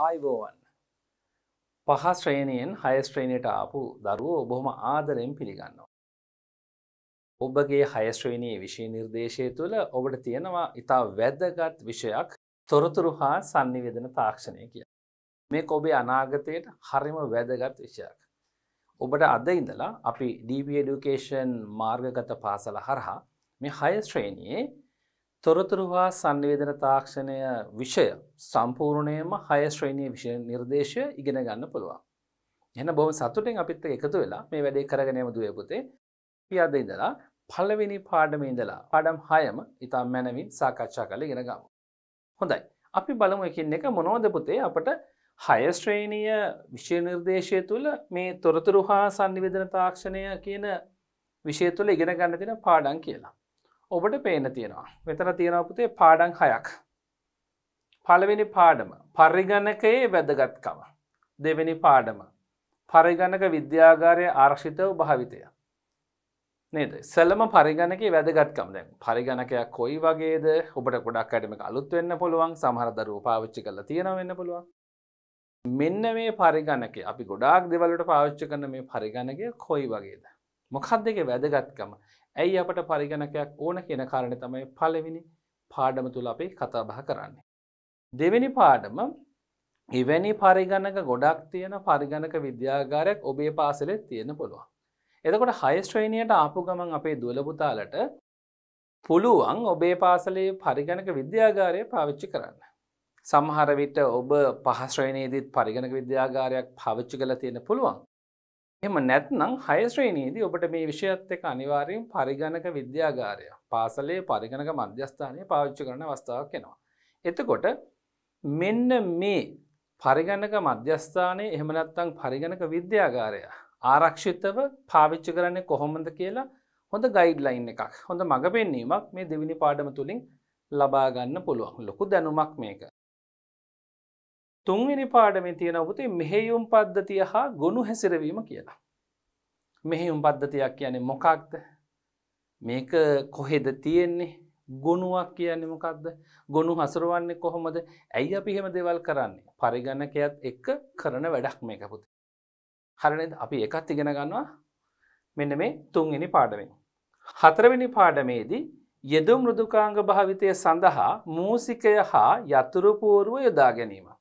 ආයිබෝවන් පහ ශ්‍රේණයෙන් හය ශ්‍රේණයට ආපු දරුවෝ බොහොම ආදරෙන් පිළිගන්නවා. ඔබගේ හයශ්‍රේණයේ විෂය නිර්දේශය තුළ ඔබට තියෙනවා ඉතා වැදගත් විෂයක් තොරතුරු හා සංනිවෙදන තාක්ෂණය කිය. මේ ඔබේ අනාගතයට හරිම වැදගත් විෂයක්. ඔබට අද ඉඳලා අපි ඩීප ඩුකේෂන් මාර්ගගත පාසල හරහා මේ හය ශ්‍රේණයේ තොරතුරු හා සංවේදන තාක්ෂණය විෂය සම්පූර්ණයම හය ශ්‍රේණය විෂය නිර්දේශය ඉගෙන ගන්න පුළුවන්. එන බොහම සතුටෙන් අපිත් එකතු වෙලා මේ වැඩේ කරගනයම දුවපුතේ පියාද ඉඳලා පලවෙනි පාඩම ඉඳලා පඩම් හයම ඉතා මැනවින් සාකච්ඡා කළ ගෙනගම. හොඳයි අපි බලමු එකින් එක මොනෝදපුතේ අපට හයස්ශ්‍රේණීය විෂය නිර්දේශය තුළ මේ තොරතුරු හා සංනිවිධන තාක්ෂණය කියන විෂය තුළ ඉගෙන ගන්න තින පාඩන් කියලා. ඔබට පේන තියෙනවා මෙතන තියෙනපුතේ පාඩන් හයක් පළවෙනි පාඩම පරිගණකයේ වැදගත්කම දෙවෙනි පාඩම පරිගණක විද්‍යාගාරය ආර්ශිතව භාවිතය නේද සැලම පරිගණක වැදගත්කම දැන් පරිගණකයක් කොයි වගේද ඔබට ගොඩක් අඩමක අලුත් වෙන්න පුළුවන් සමහරදර පාවිච්චි කල තියෙන වෙන්න පුළුවන් මෙන්න මේ පරිගණක අපි ගොඩාක් දෙවලට පාවිච්ච කරන මේ පරිගණකය කොයි වගේද මොකක් දෙක වැදගත්කම ඇයි අපට පරිගණකයක් ඕන කියන කාරණ තමයි පලවෙනි පාඩම තුළ අපේ කතාබහ කරන්නේ. දෙවෙනි පාඩම එවැනි පරිගණක ගොඩක් තියෙන පරිගණක විද්‍යාගාරයක් ඔබේ පාසලෙත් තියෙන පුළුවන්. එතකොට හයිස්ට්‍රේනියට ආපු ගමන් අපේ දුවලපුතාලට පුළුවන් ඔබේ පාසලේ පරිගණක විද්‍යාගාරය පාවිච්චි කරන්න. සමහරවිට ඔබ පහස්ශ්‍රේණයේදීත් පරිගණක විද්‍යාගාරයක් පවිච්චි කළ තියෙන පුළුවන් එම නැත්නම් හයශ්‍රේණීදී ඔබට මේ විෂයත් එක අනිවාරයෙන් පරිගණක විද්‍යාගාරය පාසලේ පරිගණක මධ්‍යස්ථානය පාවිච්චි කරන අවස්ථාවක් කෙනවා. එතකොට මෙන්න මේ පරිගණක මධ්‍යස්ථානය එහමනත්තං පරිගණක විද්‍යාගාරය ආරක්ෂිතව පාවිච්චි කරන්නේ කොහොමද කියලා හොඳ ගයිඩ්ලයින් එකක් හොඳ මඟ පෙන්නීමක් මේ දෙවිනි පාඩම තුළින් ලබාගන්න පුළුවන් ලොකු දැනුමක් මේක තුන්වෙනි පාඩමි තියෙන පුති මෙහෙයුම් පද්ධතිය හා ගොුණු හැසිරවීම කියලා. මෙහෙයුම් පද්ධතියක් කියන්නේ මොකක්ද මේක කොහෙද තියෙන්නේ ගොුණුවක් කියන්නේ මොකක්ද ගොුණු හසරුවන්නේ කොහොමද ඇයි අපිහෙම දෙවල් කරන්නේ පරිගණකයත් එක්ක කරන වැඩක් මේක පුති. හරන අපි එකත් ඉගෙන ගන්නවා මෙන්න මේ තුන්ගනි පාඩමෙන්. හතරවෙනි පාඩමේදී යෙදු මෘදුකාංග භාවිතය සඳහා මූසිකය හා යතුරුපූරුව යොදා ගැනීම.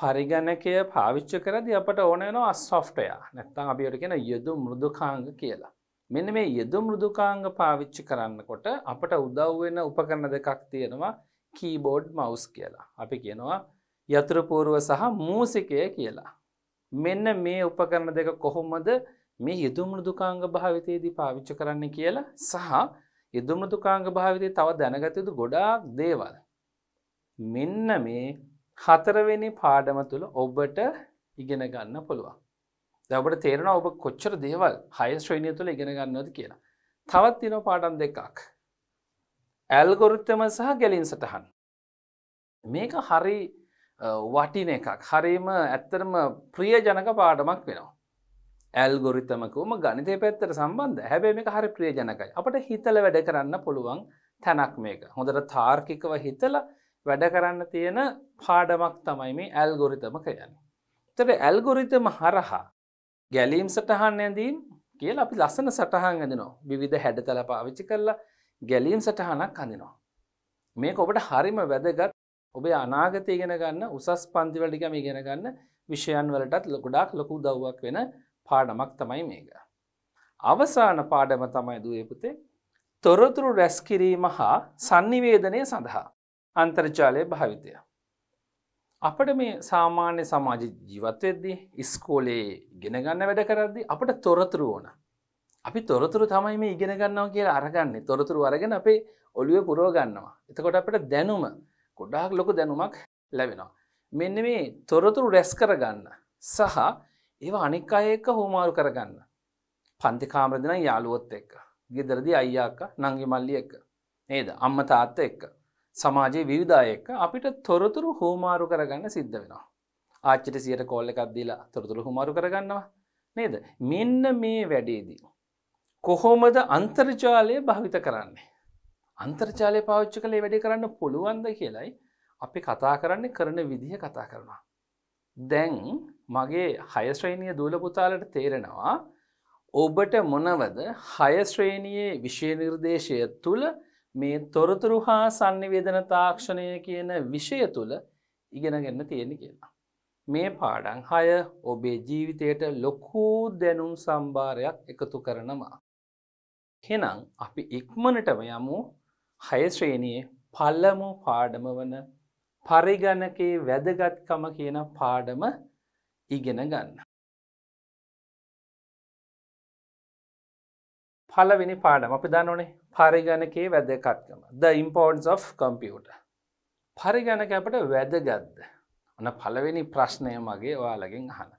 පරිගණකය පාවිච්ච කරදි අපට ඕනනවා සොෆ්ටය නැත්තං අපිට කියෙන යුදු මෘදුකාංග කියලා. මෙන්න මේ යුදු මෘදුකාංග පාවිච්චි කරන්නකොට අපට උදව්වෙන උපකරණ දෙකක් තියෙනවා කීබෝඩ් මවස් කියලා. අපි කියනවා යතුරපූරුව සහ මූසිකය කියලා. මෙන්න මේ උපකරණ දෙක කොහොමද මේ යුදු මෘදුකාංග භාවිතයේදී පාවිච්චි කරන්න කියලා සහ යුදු මෘදුකාංග භාවිතය තව දැනගතයුතු ගොඩාක් දේවල්. මෙන්න මේ හතරවෙනි පාඩම තුළ ඔබට ඉගෙන ගන්න පුළුවන්. දැබට තේරෙන ඔබ කොච්චර දේවල් හය ශ්‍රේණය තුළ ඉගෙන ගන්නද කියලා. තවත් තින පාඩම් දෙකක්. ඇල්ගොරුත්තම සහ ගැලින් සටහන්. මේක හරි වටින එකක් හරිම ඇත්තරම ප්‍රිය ජනක පාඩමක් වෙනවා. ඇල්ගොරිතමකම ගනිතය පැත්තර සම්බන්ධ හැබැ මේ හරි ප්‍රිය ජනකයි අපට හිතල වැඩ කරන්න පුළුවන් තැනක් මේක හොඳට තාර්කිකව හිතල වැඩ කරන්න තියෙන පාඩමක් තමයි මේ ඇල්ගොරිතම කයන්නේ. තට ඇල්ගොරිතම හරහා ගැලීම් සටහන් ඇඳීම් කියල අපි ලස්සන සටහන් ඇදනවා විවිධ හැඩතල පාවිච්චි කරලා ගැලීම් සටහනක් අඳනවා. මේක ඔබට හරිම වැදගත් ඔබේ අනාගතය ඉගෙන ගන්න උසස් පන්තිවලටිකම ඉගෙන ගන්න විෂයන් වලටත් ලොකුඩක් ලොකු දව්වක් වෙන පාඩමක් තමයි මේක. අවසාන පාඩම තමයි දුවපුතේ තොරතුරු රැස්කිරීම හා සංනිවේදනය සඳහා අන්තර්ජාලය භාවිතය. අපට මේ සාමාන්‍ය සමාජ ජීවත්වයද්දී ඉස්කෝලේ ඉගෙන ගන්න වැඩ කරද්දි අපට තොරතුරු ඕන. අපි තොරතුරු තමයි මේ ඉගෙන ගන්නවා කියලා අරගන්නේ තොරතුරු අරගෙන අපේ ඔළුව පුරෝ ගන්නවා. එතකොට අපට දැනුම ගොඩාක් ලොකු දැනුමක් ලැබෙනවා. මෙන්න මේ තොරතුරු රැස් කරගන්න සහ ඒව අනික් අය එක්ක හෝමාරු කරගන්න. පන්ති කාමරදනම් යාළුවොත් එක්ක. ගෙදරදි අයියාක්ක නංගි මල්ලි එක්ක. නේද අම්ම තාත්ත එක්ක. සමාජයේ විවිධායෙක්ක අපිට තොරතුරු හෝමාරු කරගන්න සිද්ධ වෙනවා. ආච්චිට සියට කොල්ල එකක් දීලා තොරතුරු හුමාරු කරගන්නවා නේද. මෙන්න මේ වැඩේදී. කොහොමද අන්තර්ජාලය භාවිත කරන්නේ. අන්තර්ජාලය පාච්ච කළේ වැඩි කරන්න පුළුවන්ද කියලයි අපි කතා කරන්නේ කරන විදිහ කතා කරනවා. දැන් මගේ හයශ්‍රේණිය දූලපුතාලට තේරෙනවා ඔබට මොනවද හයශ්‍රේණයේ විශේනිර්දේශය තුළ මේ තොරතුරු හා සංනිවේදන තාක්ෂණය කියන විෂය තුළ ඉගෙනගන්න තියෙන කියලා. මේ පාඩන් හය ඔබේ ජීවිතයට ලොකූ දැනුම් සම්භාරයක් එකතු කරනවා. හෙනම් අපි ඉක්මනටම යමු හයශ්‍රේණයේ පල්ලමු පාඩම වන පරිගණකේ වැදගත්කම කියන පාඩම ඉගෙන ගන්න. පලවෙනි පාඩම අපි දනොනේ පරිගණකයේ වැදකත්කම ද ඉම්පෝන්ස් of කම්පියට පරිගණක අපට වැදගත්ද ඔන පළවෙනි ප්‍රශ්නය මගේ ඔයාලගෙන් හන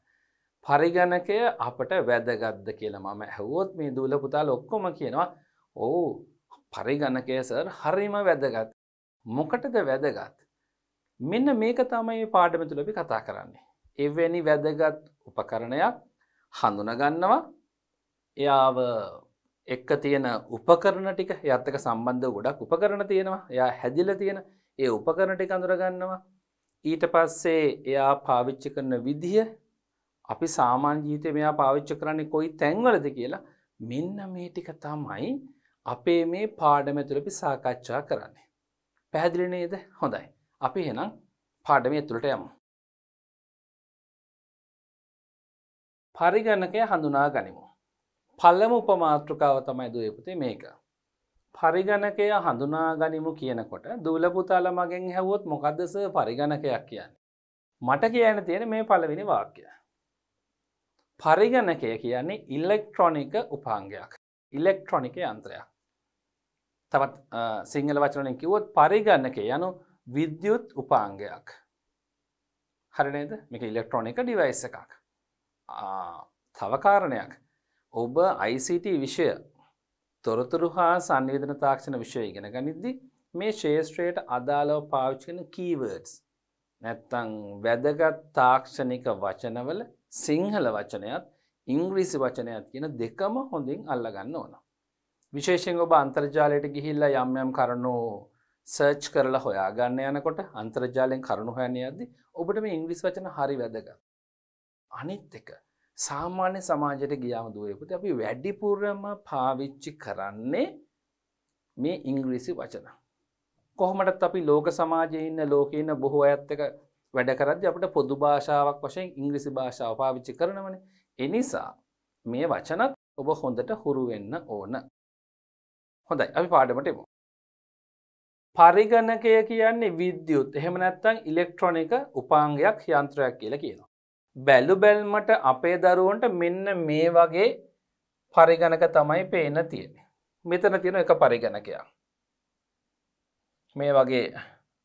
පරිගණකය අපට වැදගත්ද කියලා මම ඇහවෝත් මේ දූල පුතාල ඔක්කොම කියනවා ඕ පරිගණකය සර් හරිම වැදගත් මොකටද වැදගත් මෙන්න මේක තමයි පාඩම තුළබි කතා කරන්නේ එවැනි වැදගත් උපකරණයක් හඳුනගන්නවා එයාව එක්ක තියෙන උපකරණ ටික යත්තක සම්බන්ධ ගොඩක් උපකරණ තියෙනවා යා හැදිල තියෙන ඒ උපකරණ ටික අඳුරගන්නවා ඊට පස්සේ එයා පාවිච්චි කරන විදිහ අපි සාමාන්‍ය ජීවිතේ මෙයා පාවිච්චි කරන්නේ කොයි තැන්වලද කියලා මෙන්න මේ ටික තමයි අපේ මේ පාඩම ඇතුළේ අපි සාකච්ඡා කරන්නේ. පැහැදිලි නේද? හොඳයි. අපි එහෙනම් පාඩමේ ඇතුළට යමු. පරිගණකය හඳුනා ගනිමු. පල්ලම උපමාතෘකාව තමයි දයපුතේ මේක. පරිගණකය හඳුනා ගනිමු කියනකොට දූලපුතාල මගෙන් හැවොත් මොකක්දස පරිගණකයක් කියන්න. මට කියන තියෙන මේ පලවෙනි වාක්‍ය. පරිගණකය කියන්නේ ඉල්ලෙක්ට්‍රොනික උපාංගයක් ඉලෙක්ට්‍රොනික යන්ත්‍රයක්. තවත් සිංහල වචනය කිවොත් පරිගන්නක යනු විද්‍යුත් උපාංගයක්. හරිනේද මේක ඉලෙක්ට්‍රොනික ඩිවයිස් එකක් තවකාරණයක් ඔබ ICT විෂය තොරතුරු හා සංවේධන තාක්ෂණ විෂය ඉගෙන ගනිද්දි මේ ශේෂත්‍රයට අදාළව පාවිච්චින කීවර්ඩ්ස් නැත්තං වැදගත් තාක්ෂණික වචනවල සිංහල වචනයත් ඉංග්‍රීසි වචනයත් කියන දෙකම හොඳින් අල්ලගන්න ඕන. විශේෂෙන් ඔබ අන්තර්ජාලයට ගිහිල්ල යම්යම් කරනු සර්ච් කරලා හොයාගන්න යනකොට අන්තර්ජාලයෙන් කරුණු හොයනයද්දි ඔබට මේ ඉංග්‍රිස් වචන හරි වැදගත්. අනිත් එක සාමාන්‍ය සමාජයට ගියාම දුවයකුති අපි වැඩිපුරම පාවිච්චි කරන්නේ මේ ඉංග්‍රීසි වචන. කොහොමටත් අපි ලෝක සමාජය ඉන්න ලෝකඉන්න බොහෝ ඇත්තක වැඩ කරද අපට පොදු භාෂාවක් වශයෙන් ඉංග්‍රිසි භාෂාව පාවිච්චි කරනවන එනිසා මේ වචනත් ඔබ හොඳට හුරුවෙන්න ඕන. හොඳයි අපි පාඩමටමු. පරිගණකය කියන්නේ විද්‍යුත් එහෙම නැත්තං ඉලෙක්ට්‍රොනික උපාංගයක් යන්ත්‍රයක් කියලා කියන. බැලු බැල්මට අපේ දරුවන්ට මෙන්න මේ වගේ පරිගණක තමයි පේන තියෙන. මෙතන තියෙන එක පරිගණකයා. මේ වගේ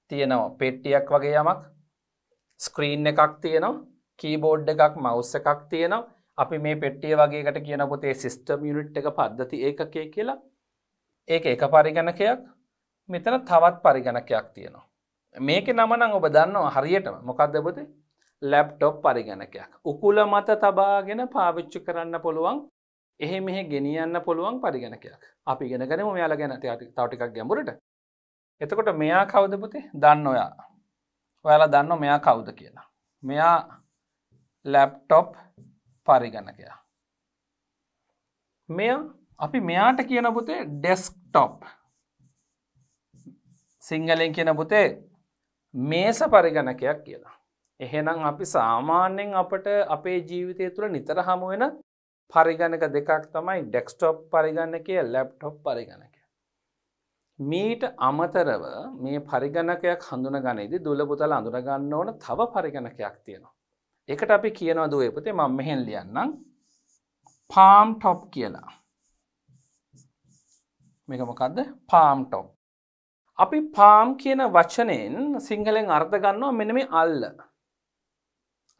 තියෙනවා පෙට්ටියක් වගේ යමක් ස්ක්‍රීන් එකක් තියෙනවා කීබෝඩ් එකක් මවස් එකක් තියෙනවා අපි මේ පෙට්ටිය වගේකට කියන පොතේ සිිස්ටම් යුනිට් එක පද්ධති ඒකකය කියලා ඒක එක පරිගණකයක් මෙතන තවත් පරිගණකයක් තියෙනවා මේක නමනං ඔබ දන්නවා හරියටම මොකක්දබතේ ලැප්ටොප් පරිගණකයක්. උකුල මත තබාගෙන පාවිච්චි කරන්න පුළුවන් එහෙ මෙහෙ ගෙනියන්න පුළුවන් පරිගණකයක් අපි ගෙනගෙනම මෙයාලා ගැන තවටිකක් ගැඹුරට එතකොට මෙයා කවදපුති දන්න ඔයා ඔයාලා දන්න මෙයා කවුද කියලා මෙයා ලැප්ටොප් පරිගණකයා මෙය අපි මෙයාට කියන පුතේ ඩෙස්ක්ටොප් සිංහලෙන් කියන පුතේ මේස පරිගණකයක් කියලා එහෙනම් අපි සාමාන්‍යයෙන් අපට අපේ ජීවිතය තුළ නිතර හමුවෙන පරිගණක දෙකක් තමයි ඩෙක්ස්ටොප් පරිගණකය ලැප්ටොප් පරිගණකය. මීට අමතරව මේ පරිගණකයක් හඳුන ගනිදි දුලපුතල අඳුරගන්න ඕන තව පරිගණකයක් තියෙනවා. එකට අපි කියනවා දුවපතේ මං මෙහෙන් ලියන්නම් පාම් ටොප් කියලා. මේකමකක්ද පාම් ටොප්. අපි පාම් කියන වචනයෙන් සිංහලෙන් අර්ථ ගන්නවා මෙන මේ අල්ල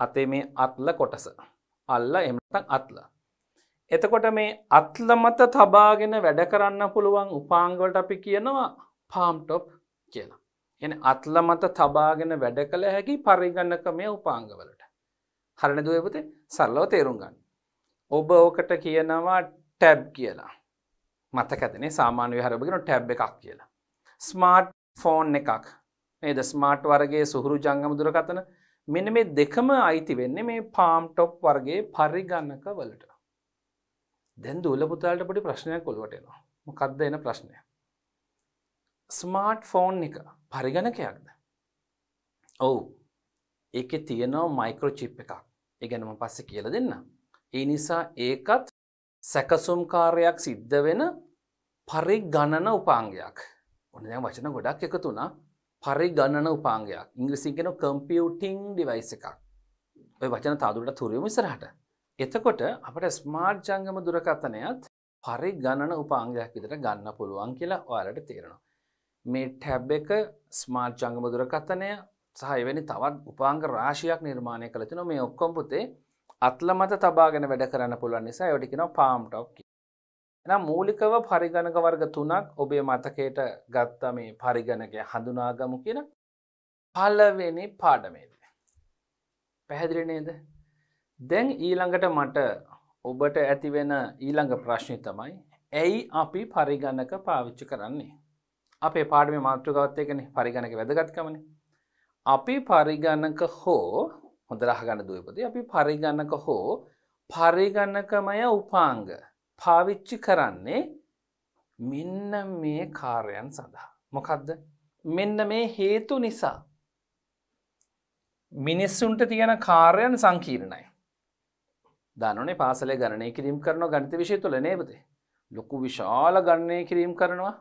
අතේ මේ අත්ල කොටස. අල්ල එමතක් අත්ල. එතකොට මේ අත්ල මත තබාගෙන වැඩ කරන්න පුළුවන් උපාංගවලට අපි කියනවා පාම්ටොප් කියලා. එන අත්ල මත තබාගෙන වැඩ කළ හැකි පරිගන්නක මේ උපාංගවලට. හරණ දුවපතේ සල්ලව තේරුම් ගන්න. ඔබ ඕකට කියනවා ටැබ් කියලා. මතකතනේ සාමාන්‍ය හරබගෙන ටැබ් එකක් කියලා. ස්මාර්ට් ෆෝන් එකක් ඒද ස්මාර්ට් වර්ගේ සුහුරු ජංගම දුරකතන මෙන මේ දෙකම අයිති වෙන්නේ මේ පාම් ටොප් වර්ගේ පරිගන්නක වලට දැන් දුලපුතාලට පොඩි ප්‍රශ්නයක් කොළුවටෙනවා මොකක්ද එන ප්‍රශ්නය ස්මාර්ට් ෆෝන් එක පරිගණකයක්ද ඔවු ඒක තියෙනවා මයිකරෝචිප් එකක් ඒගැනම පස්ස කියල දෙන්න ඒ නිසා ඒකත් සැකසුම් කාර්යක් සිද්ධ වෙන පරිගණන උපාංගයක් ඔන්න දැන් වචන ගොඩක් එකතුනා පරි ගණන උපාංගයක් ඉංග්‍රසිකෙන කම්පියුටිං ඩිවයිස් එකක් ඔය වචන තාදුරට තුරියම ඉසරහට එතකොට අපට ස්මාර්ට් ජංගම දුරකථනයත් පරි ගණන උපාංගයක් විදිට ගන්න පුළුවන් කියලා ඔයාලට තේරෙනවා මේ ටැබ් එක ස්මාර්ට් ජංගම දුරකථනය සහ එවැනි තවත් උපාංග රාශියක් නිර්මාණය කළ තිනවා මේ ඔක්කොම පුතේ අත්ල මත තබාගෙන වැඩ කරන්න පුළුවන් නිසා ඒවට කියනවා පාම් ටොප් එනම් මූලිකව පරිගණක වර්ග තුනක් ඔබේ මතකයට ගත්ත මේ පරිගණකය හඳුනාගමු කියන පලවෙනි පාඩමේද. පැහැදිලි නේද. දැන් ඊළඟට මට ඔබට ඇතිවෙන ඊළඟ ප්‍රශ්නය තමයි ඇයි අපි පරිගණක පාවිච්චි කරන්නේ. අපේ පාඩමි මාතෘකවත්තයකන පරිගණක වැදගත්කමන. අපි පරිගණක හෝ හොඳ රහගණ දුවපති අපි පරිගණක හෝ පරිගණකමය උපාංග පාවිච්චි කරන්නේ මෙන්න මේ කාර්යන් සඳහා. මොකක්ද මෙන්න මේ හේතු නිසා. මිනිස්සුන්ට තියෙන කාර්යන් සංකීර්ණයි. දනනේ පාසල ගණනය කිරීම් කරන ගනිත විශය තුළ නේබදේ. ලොකු විශාල ගණනය කිරීම් කරනවා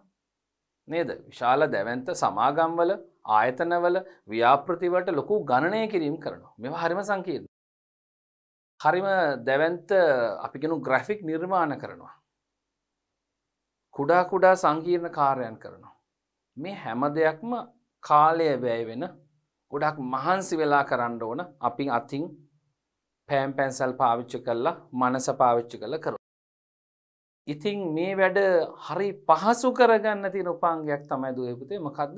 නේද විශාල දැවන්ත සමාගම්වල ආයතනවල ව්‍යාපෘතිවට ලොකු ගණනය කිරීම් කරනවා මෙ හරිම සංකීර්ණ හරිම දැවන්ත අපිගෙනු ග්‍රැෆික් නිර්මාණ කරනවා. කුඩා කුඩා සංකීර්ණ කාරයන් කරනවා. මේ හැම දෙයක්ම කාලය වැය වෙන ගොඩක් මහන්සි වෙලා කරන්න ඕන අපි අතින් පෑම් පැන්සල් පාවිච්ච කල්ලා මනස පාවිච්චි කළ කරු. ඉතිං මේ වැඩ හරි පහසු කරගන්න තින උපාංගයක් තමයි දුවපුතේ මකක්ද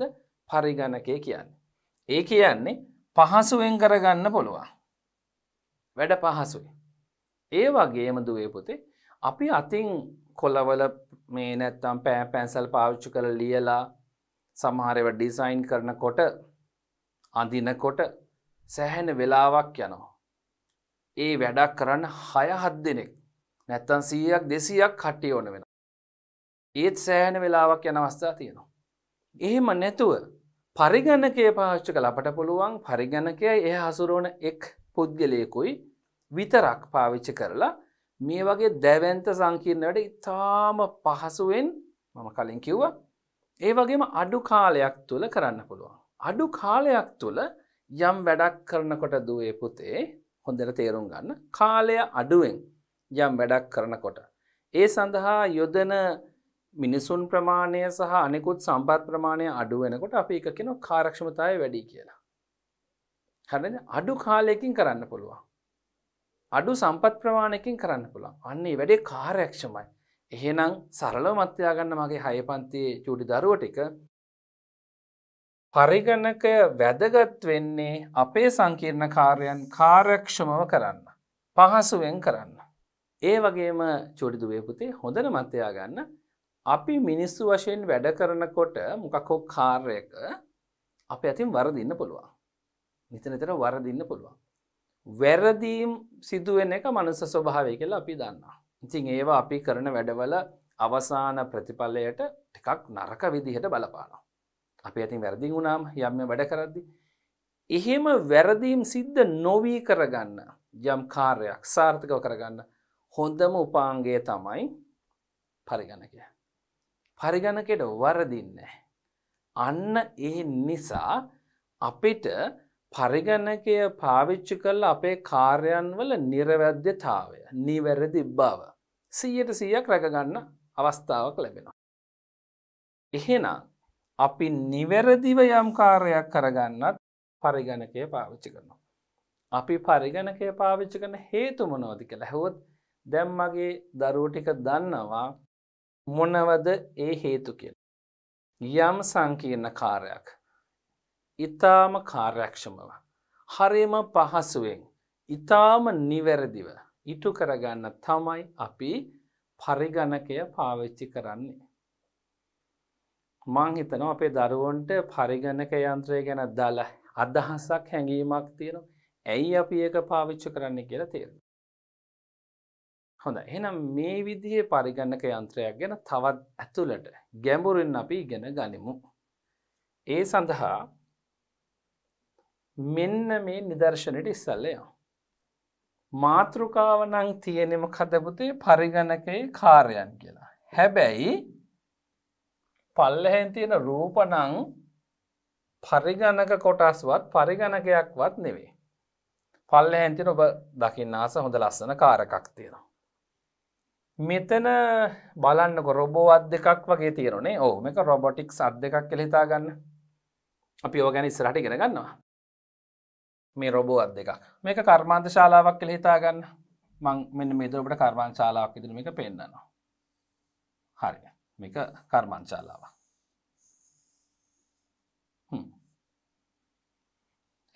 පරිගණකය කියන්නේ. ඒ කියන්නේ පහසුවෙන් කරගන්න පුළුවන්. වැඩ පහසුයි. ඒ වගේම දුවේ පුතේ අපි අතින් කොලවල මේ නැත්තම් පෑ පැන්සල් පාවිච්චි කළ ලියලා සමහරව ඩිසයින් කරන කොට අඳිනකොට සැහැන වෙලාවක් යනවා. ඒ වැඩක් කරන්න හය හත් දෙනෙක් නැත්තන් සීයක් දෙසීයක් කට්ටිය ඕන වෙන. ඒත් සෑහන වෙලාවක් යන අවස්ථා තියෙනවා. එහෙම නැතුව පරිගණකය පාච්ච කළ අපට පුළුවන් පරිගණකය එහ හසුරුවන එක් පුද්ගලයකුයි විතරක් පාවිච්චි කරලා මේ වගේ දැවන්ත සංකීර්ණයට ඉතාම පහසුවෙන් මම කලින් කිව්ව ඒ වගේම අඩු කාලයක් තුළ කරන්න පුළුවන්. අඩු කාලයක් තුළ යම් වැඩක් කරනකොට දුවේ පුතේ හොඳට තේරුම් ගන්න කාලය අඩුවෙන් යම් වැඩක් කරනකොට. ඒ සඳහා යොදන මිනිසුන් ප්‍රමාණය සහ අනෙකුත් සම්පත් ප්‍රමාණය අඩුවෙනකොට අපි එක කෙන කාරක්ෂමතාය වැඩි කියලා. හැබැයි අඩු කාලයකින් කරන්න පුළුවන්. අඩු සම්පත් ප්‍රමාණයකින් කරන්න පුළුවන්. අන්න ඒ වැඩේ කාර්යක්ෂමයි. එහෙනම් සරලව මතයා ගන්න මගේ හය පන්තියේ චූටි දරුවෝ ටික පරිගණකය වැදගත් වෙන්නේ අපේ සංකීර්ණ කාර්යයන් කාර්යක්ෂමව කරන්න. පහසුවෙන් කරන්න. ඒ වගේම චූටි දුවේ පුතේ හොඳට මතයා ගන්න අපි මිනිස්සු වශයෙන් වැඩ කරනකොට මොකක් හෝ කාර්යයක අප ඇතින් වරදින්න පුළුවන්. නිතනතර වරදින්න පුළුවන්. වැරදීම් සිදුවෙන එක මනුස ස්වභාවය කියලා අපි දන්නා. ඉතින් ඒවා අපි කරන වැඩවල අවසාන ප්‍රතිඵලයට ටිකක් නරක විදිහට බලපානවා. අපි ඇතින් වැරදි වුණාම යම්ම වැඩ කරද්දි. එහෙම වැරදීම් සිද්ධ නොවී කරගන්න යම් කාර්යක් සාර්ථකව කරගන්න හොඳම උපාන්ගේ තමයි පරිගණකය. පරිගණකට වරදින්නේ. අන්න ඒ නිසා අපිට පරිගණකය පාවිච්චි කල්ල අපේ කාර්යන්වල නිරවැද්‍යතාවය නිවැරදි බව සීයට සීයක් රැකගන්න අවස්ථාවක් ලැබෙනවා. එහෙනම් අපි නිවැරදිව යම් කාර්යක් කරගන්නත් පරිගණකය පාවිච්චි කරනවා. අපි පරිගණකය පාවිච්චි කරන හේතුමනෝදි කළ හැවොත් දැම්මගේ දරූටික දන්නවා මොනවද ඒ හේතු කියල. යම් සංකීර්ණ කාරයක් ඉතාම කාර්යක්ෂමව. හරිම පහසුවෙන් ඉතාම නිවැරදිව ඉටු කරගන්න තමයි අපි පරිගණකය පාවිච්චි කරන්නේ. මං හිතනවා අපේ දරුවන්ට පරිගණක යන්ත්‍රය ගැන දල අදහසක් හැඟීමක් තියෙන ඇයි අපි ඒක පාවිච්චි කරන්න කියලා තේර. හොඳ එනම් මේ විදිහේ පරිගණක යන්ත්‍රයක් ගැන තවත් ඇතුළට ගැඹුරින් අපි ඉගෙන ගනිමු. ඒ සඳහා මෙන්න මේ නිදර්ශනයට ඉස්සල්ලයා. මාතෘකාව නං තියෙනෙම කදපුතේ පරිගණකයේ කාරයන් කියලා. හැබැයි පල්ලහෙන් තියෙන රූපනං පරිගණක කොටස්වත් පරිගණකයක්වත් නෙවේ. පල්ල හැන්තින ඔබ දකින්න ආස හොඳ ලස්සන කාරකක් තියෙනවා. මෙතන බලන්නක රොබෝ අත් දෙකක් වගේ තියෙනනේ ඕ මේක රොබොටික්ස් අත් දෙකක් කෙළහිතා ගන්න අපි ඕගැන ඉස්රට ගෙන ගන්නවා මේ රොබෝත් දෙකක් මේක කර්මාන්ත ශාලාවක් කළ හිතාගන්න මං මෙන්න මේදරට කර්මාන් ශාලාවක් ඉදිරම එක පෙන්න්නනවා හරි මේක කර්මාන් ශාලාව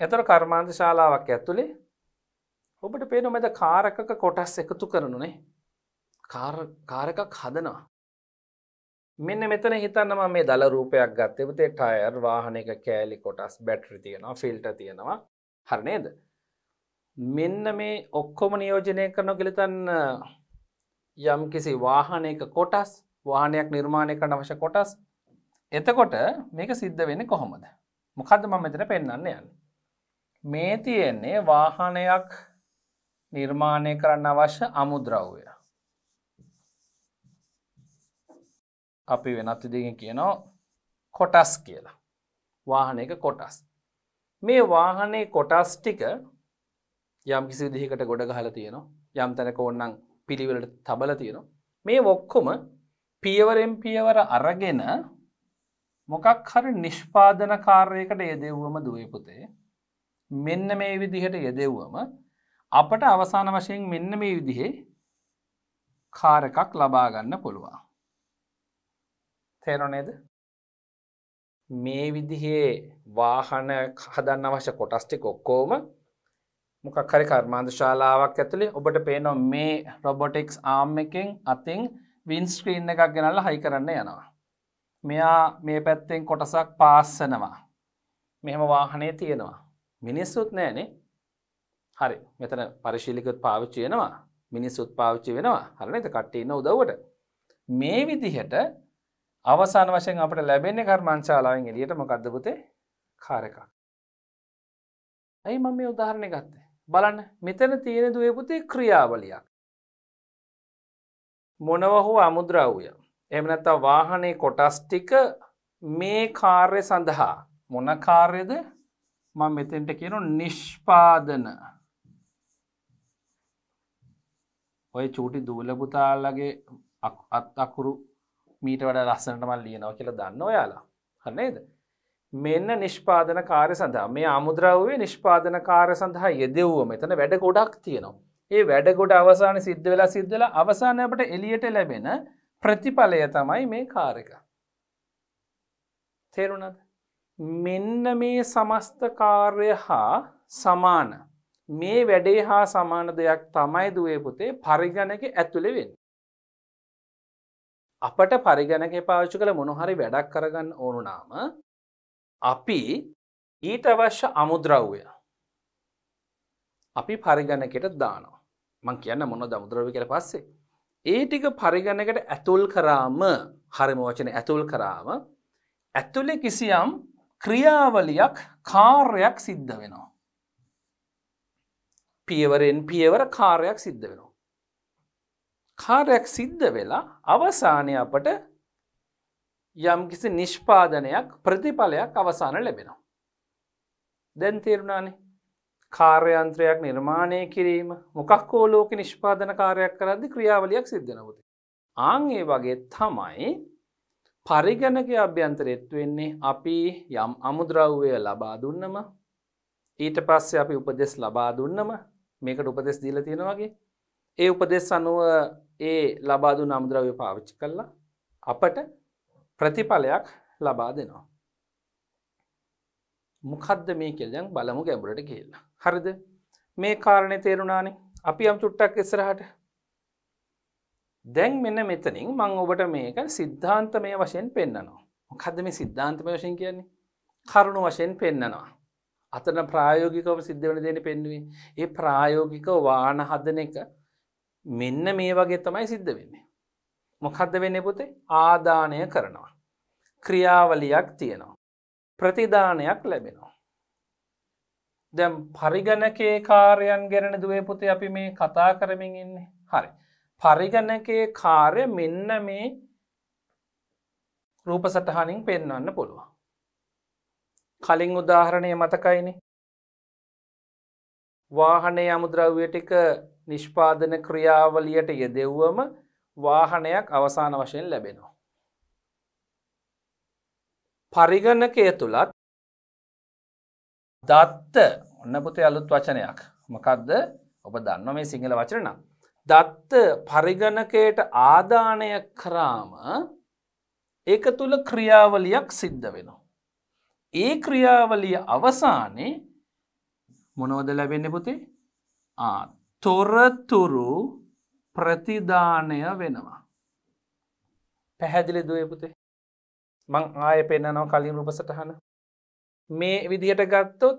එතර කර්මාන්ත ශාලාවක් ඇතුළේ ඔබට පේනු මෙද කාරකක කොටස් එකතු කරනුනේ කාරකක් හදනවා මෙන්න මෙතන හිතන්නම මේ දල රූපයක් ගත්තෙපතේ ටයර් වාහනක කෑලි කොටස් බැට්‍රි තියෙනවා ෆිල්ට තියෙනවා හර නේද මෙන්න මේ ඔක්කොම නියෝජනය කරන ගිලිතන් යම් කිසි වාහනයක කොටස් වාහනයක් නිර්මාණය කරන අවශ කොටස් එතකොට මේක සිද්ධ වෙන්න කොහොමද මොකද මම මෙතන පෙන්න්න යන්න මේ තියෙන්නේ වාහනයක් නිර්මාණය කරන්න අවශ්‍ය අමුද්‍රව්ය අපි වෙනත් ඉදිගෙන් කියනවා කොටස් කියලා වාහනයක කොටස් මේ වාහනේ කොටස් ටික යම් කිසි විදිහකට ගොඩ ගහලා තියෙනවා යම් තැනක ඕනනම් පිළිවෙලට තබලා තියෙනවා මේ ඔක්කොම පියවරෙන් පියවර අරගෙන මොකක් හරි නිෂ්පාදන කාර්යයකට යෙදෙව්වම දුවේ පුතේ මෙන්න මේ විදිහට යෙදෙව්වම අපට අවසාන වශයෙන් මෙන්න මේ විදිහේ කාරකක් ලබාගන්න පුළුවන් තේරොනේද මේ විදිහේ වාහන හදන්න අවශ්‍ය කොටස්ටික ඔක්කෝම මොකක් හරි කර්මාන්ද ශාලාවක් ඇතුළේ ඔබට පේනො මේ රොබොටික්ස් ආම් එකෙන් අතින් වින්ස්ක්‍රීන් එකක් ගෙනල්ල හයි කරන්න යනවා. මෙයා මේ පැත්තෙන් කොටසක් පාස්සනවා. මෙහෙම වාහනේ තියෙනවා. මිනිස්සුත් නෑනේ හරි මෙතන පරිශීලිකුත් පාවිච්චියනවා මිනිස්සුත් පාවිච්චි වෙනවා හරනත කට්ටඉන්න උදවට මේ විදිහට අවසාන වශයෙන් අපට ලැබෙන්නේ කර්මංශාලාවෙන් එළියට මොකද්ද පුතේ කාර එකක්. ඇයි මම මේ උදාහරණය ගත්තේ? බලන්න මෙතන තියෙන දුවේ පුතේ ක්‍රියාවලියක්. මොනව හෝ අමුද්‍රව්‍ය. එහෙම නැත්නම් වාහනේ කොටස් ටික මේ කාර්ය සඳහා මොන කාර්යද මම මෙතෙන්ට කියන නිෂ්පාදන ඔය චූටි දූලපුතාල්ලගේ අත් අකුරු මීට වඩ ලස්සනටමල් ලියනවා කියලා දන්න ඔයාලා හන්නේද මෙන්න නිෂ්පාදන කාරය සඳහා මේ අමුද්‍රව්වේ නිෂ්පාදන කාරය සඳහා යෙදව්ව මෙතන වැඩ ගොඩක් තියෙනවා ඒ වැඩගොඩ අවසාන සිද්ධ වෙලා සිද්ධල අවසානයට එලියට ලැබෙන ප්‍රතිඵලය තමයි මේ කාරක තේරුණද මෙන්න මේ සමස්ත කාර්ය හා සමාන මේ වැඩේ හා සමාන දෙයක් තමයි දුවේ පුතේ පරිගණක ඇතුළෙවෙන් අපට පරිගණක පාවිච්චි කළ මොනොහරි වැඩක් කරගන්න ඕනු නාම අපි ඊට අවශ්‍ය අමුද්‍රව්ය අපි පරිගණකට දානවා මං කියන්න මොන දමුද්‍රව කළ පස්සේ ඒ ටික පරිගණකට ඇතුල් කරාම හරිම වචන ඇතුල් කරාම ඇතුළෙ කිසියම් ක්‍රියාවලියක් කාර්යක් සිද්ධ වෙනවා. පියවරෙන් පියවර කාර්යක් සිද්ධ වෙනවා. කාරයක් සිද්ධ වෙලා අවසානය අපට යම්කිසි නිෂ්පාදනයක් ප්‍රතිඵලයක් අවසාන ලැබෙනවා. දැන් තේරුණානේ කාර්යන්ත්‍රයක් නිර්මාණය කිරීම මොකක්කෝ ලෝක නිෂ්පාදන කාරයක් කරද්දි ක්‍රියාවලියක් සිද්ධනවත. ආං ඒ වගේ තමයි පරිගණක අභ්‍යන්තරෙත් වෙන්නේ අපි යම් අමුද්‍රව්වය ලබා දුන්නම ඊට පස්සේ අපි උපදෙස් ලබා දුන්නම මේකට උපදෙස් දීල තියෙනවගේ ඒ උපදෙස් අනුව ඒ ලබාදු නම්ද්‍රව්‍ය පාවිච්චි කරලා අපට ප්‍රතිඵලයක් ලබා දෙනවා. මොකද්ද මේ කෙල්ලයන් බලමු ගැඹුරට කියලා. හරිද මේ කාරණය තේරුණානේ අපි යම් චුට්ටක් එසරහට දැන් මෙන්න මෙතනින් මං ඔබට මේක සිද්ධාන්තමය වශයෙන් පෙන්න්නනවා. මොකද මේ සිද්ධාන්තමය වශයෙන් කියන්නේ කරුණු වශයෙන් පෙන්න්නනවා. අතන ප්‍රායෝගිකව සිද්ධ වන දෙන පෙන්නුවේ ඒ ප්‍රායෝගික වාන හදන එක මෙන්න මේ වගේ තමයි සිද්ධ වෙන්නේ. මොකක්ද වෙන්න පුතේ ආදානය කරනවා. ක්‍රියාවලියක් තියෙනවා. ප්‍රතිදානයක් ලැබෙනවා. දැම් පරිගණකේ කාරයන් ගැන දුවපුති අපි මේ කතා කරමින් ඉන්නේ හරි. පරිගණකේ කාරය මෙන්න මේ රූප සටහනින් පෙන්වන්න පුළුවන්. කලින් උදාහරණය මතකයිනි වාහනේ අමුද්‍රව්‍ය ටික නිෂ්පාදන ක්‍රියාවලියට යෙදෙව්වම වාහනයක් අවසාන වශයෙන් ලැබෙනවා. පරිගණකය තුළත් දත්ත ඔන්න පුතේ අලුත් වචනයක් මොකක්ද ඔබ දන්න මේ සිංහල වචන නම්. දත්ත පරිගණකයට ආධානය කරාම එක තුළ ක්‍රියාවලියක් සිද්ධ වෙනවා. ඒ ක්‍රියාවලිය අවසානයේ මොනවද ලැබෙන්න පුතේ තොරතුරු ප්‍රතිධානය වෙනවා පැහැදිලි දුවේ පුතේ මං ආය පෙන්න්නනව කලින් රූප සටහන මේ විදිහට ගත්තොත්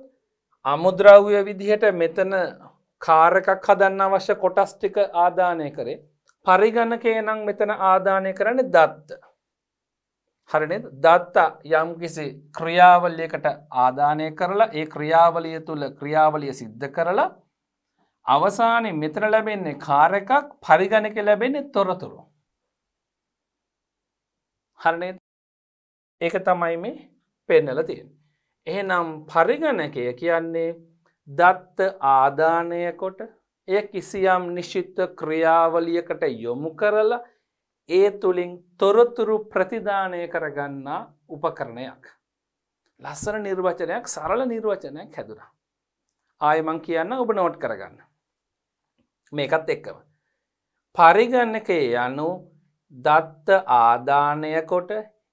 අමුද්‍රව්‍ය විදිහට මෙතන කාරකක් හදන්න අවශ්‍ය කොටස්ටික ආදානය කරේ පරිගණකේ නම් මෙතන ආදානය කරන දත්ත හරිනද දත්තා යම්කිසි ක්‍රියාවලියකට ආධානය කරලා ඒ ක්‍රියාවලිය තුළ ක්‍රියාවලිය සිද්ධ කරලා අවසානය මෙතන ලැබෙන්නේ කාර එකක් පරිගණක ලැබෙන්නේ තොරතුරු. හරනේ ඒක තමයි මේ පෙන්නල තියෙන්. එහෙනම් පරිගණකය කියන්නේ දත්ත ආධානයකොට එය කිසියම් නිශ්චිත්ත ක්‍රියාවලියකට යොමු කරලා ඒ තුළින් තොරතුරු ප්‍රතිධානය කරගන්නා උපකරණයක්. ලස්සන නිර්වචනයක් සරල නිර්වචනයක් හැදුනා. ආයමං කියන්න ඔබ නෝට් කරගන්න. මේකත් එක්කව. පරිගන්නකේ යනු දත්ත ආධානයකොට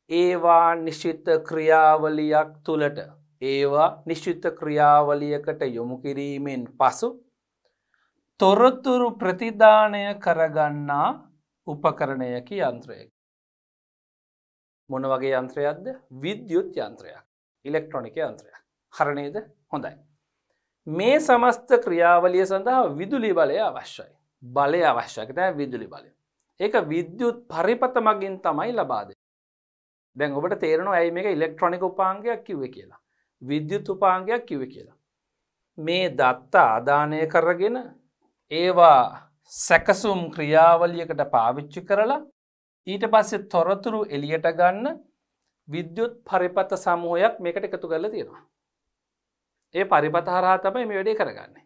ඒවා නිශ්චිත ක්‍රියාවලියක් තුළට ඒවා නිශ්චිත ක්‍රියාවලියකට යොමු කිරීමෙන් පසු තොරතුරු ප්‍රතිධානය කරගන්නා උපකරණයකි යන්ත්‍රයකි. මොන වගේ යන්ත්‍රයක්ද විද්‍යුත් යන්ත්‍රයක් ඉලෙක්ට්‍රොනික යන්ත්‍රයක් හරණේද හොඳයි. මේ සමස්ත ක්‍රියාවලිය සඳහා විදුලි බලය අවශ්‍යයි. බලය අවශ්‍යකත විදුලි බලය. ඒක විද්‍යුත් පරිපත මගින් තමයි ලබාද. දැන් ඔබට තේරනු ඇයි මේ ඉලෙක්ට්‍රොනික උපාංගයක් කිව්ව කියලා. විද්‍යුත් උපාංගයක් කිව කියලා. මේ දත්තා අධානය කරගෙන ඒවා සැකසුම් ක්‍රියාවලියකට පාවිච්චි කරලා ඊට පස්සේ තොරතුරු එලියට ගන්න විද්‍යුත් පරිපත සමූහයක් මේකට එකතු කරල තියෙනවා. ඒ පරිපත හරහා තමයි මේ වැඩේ කරගන්නේ.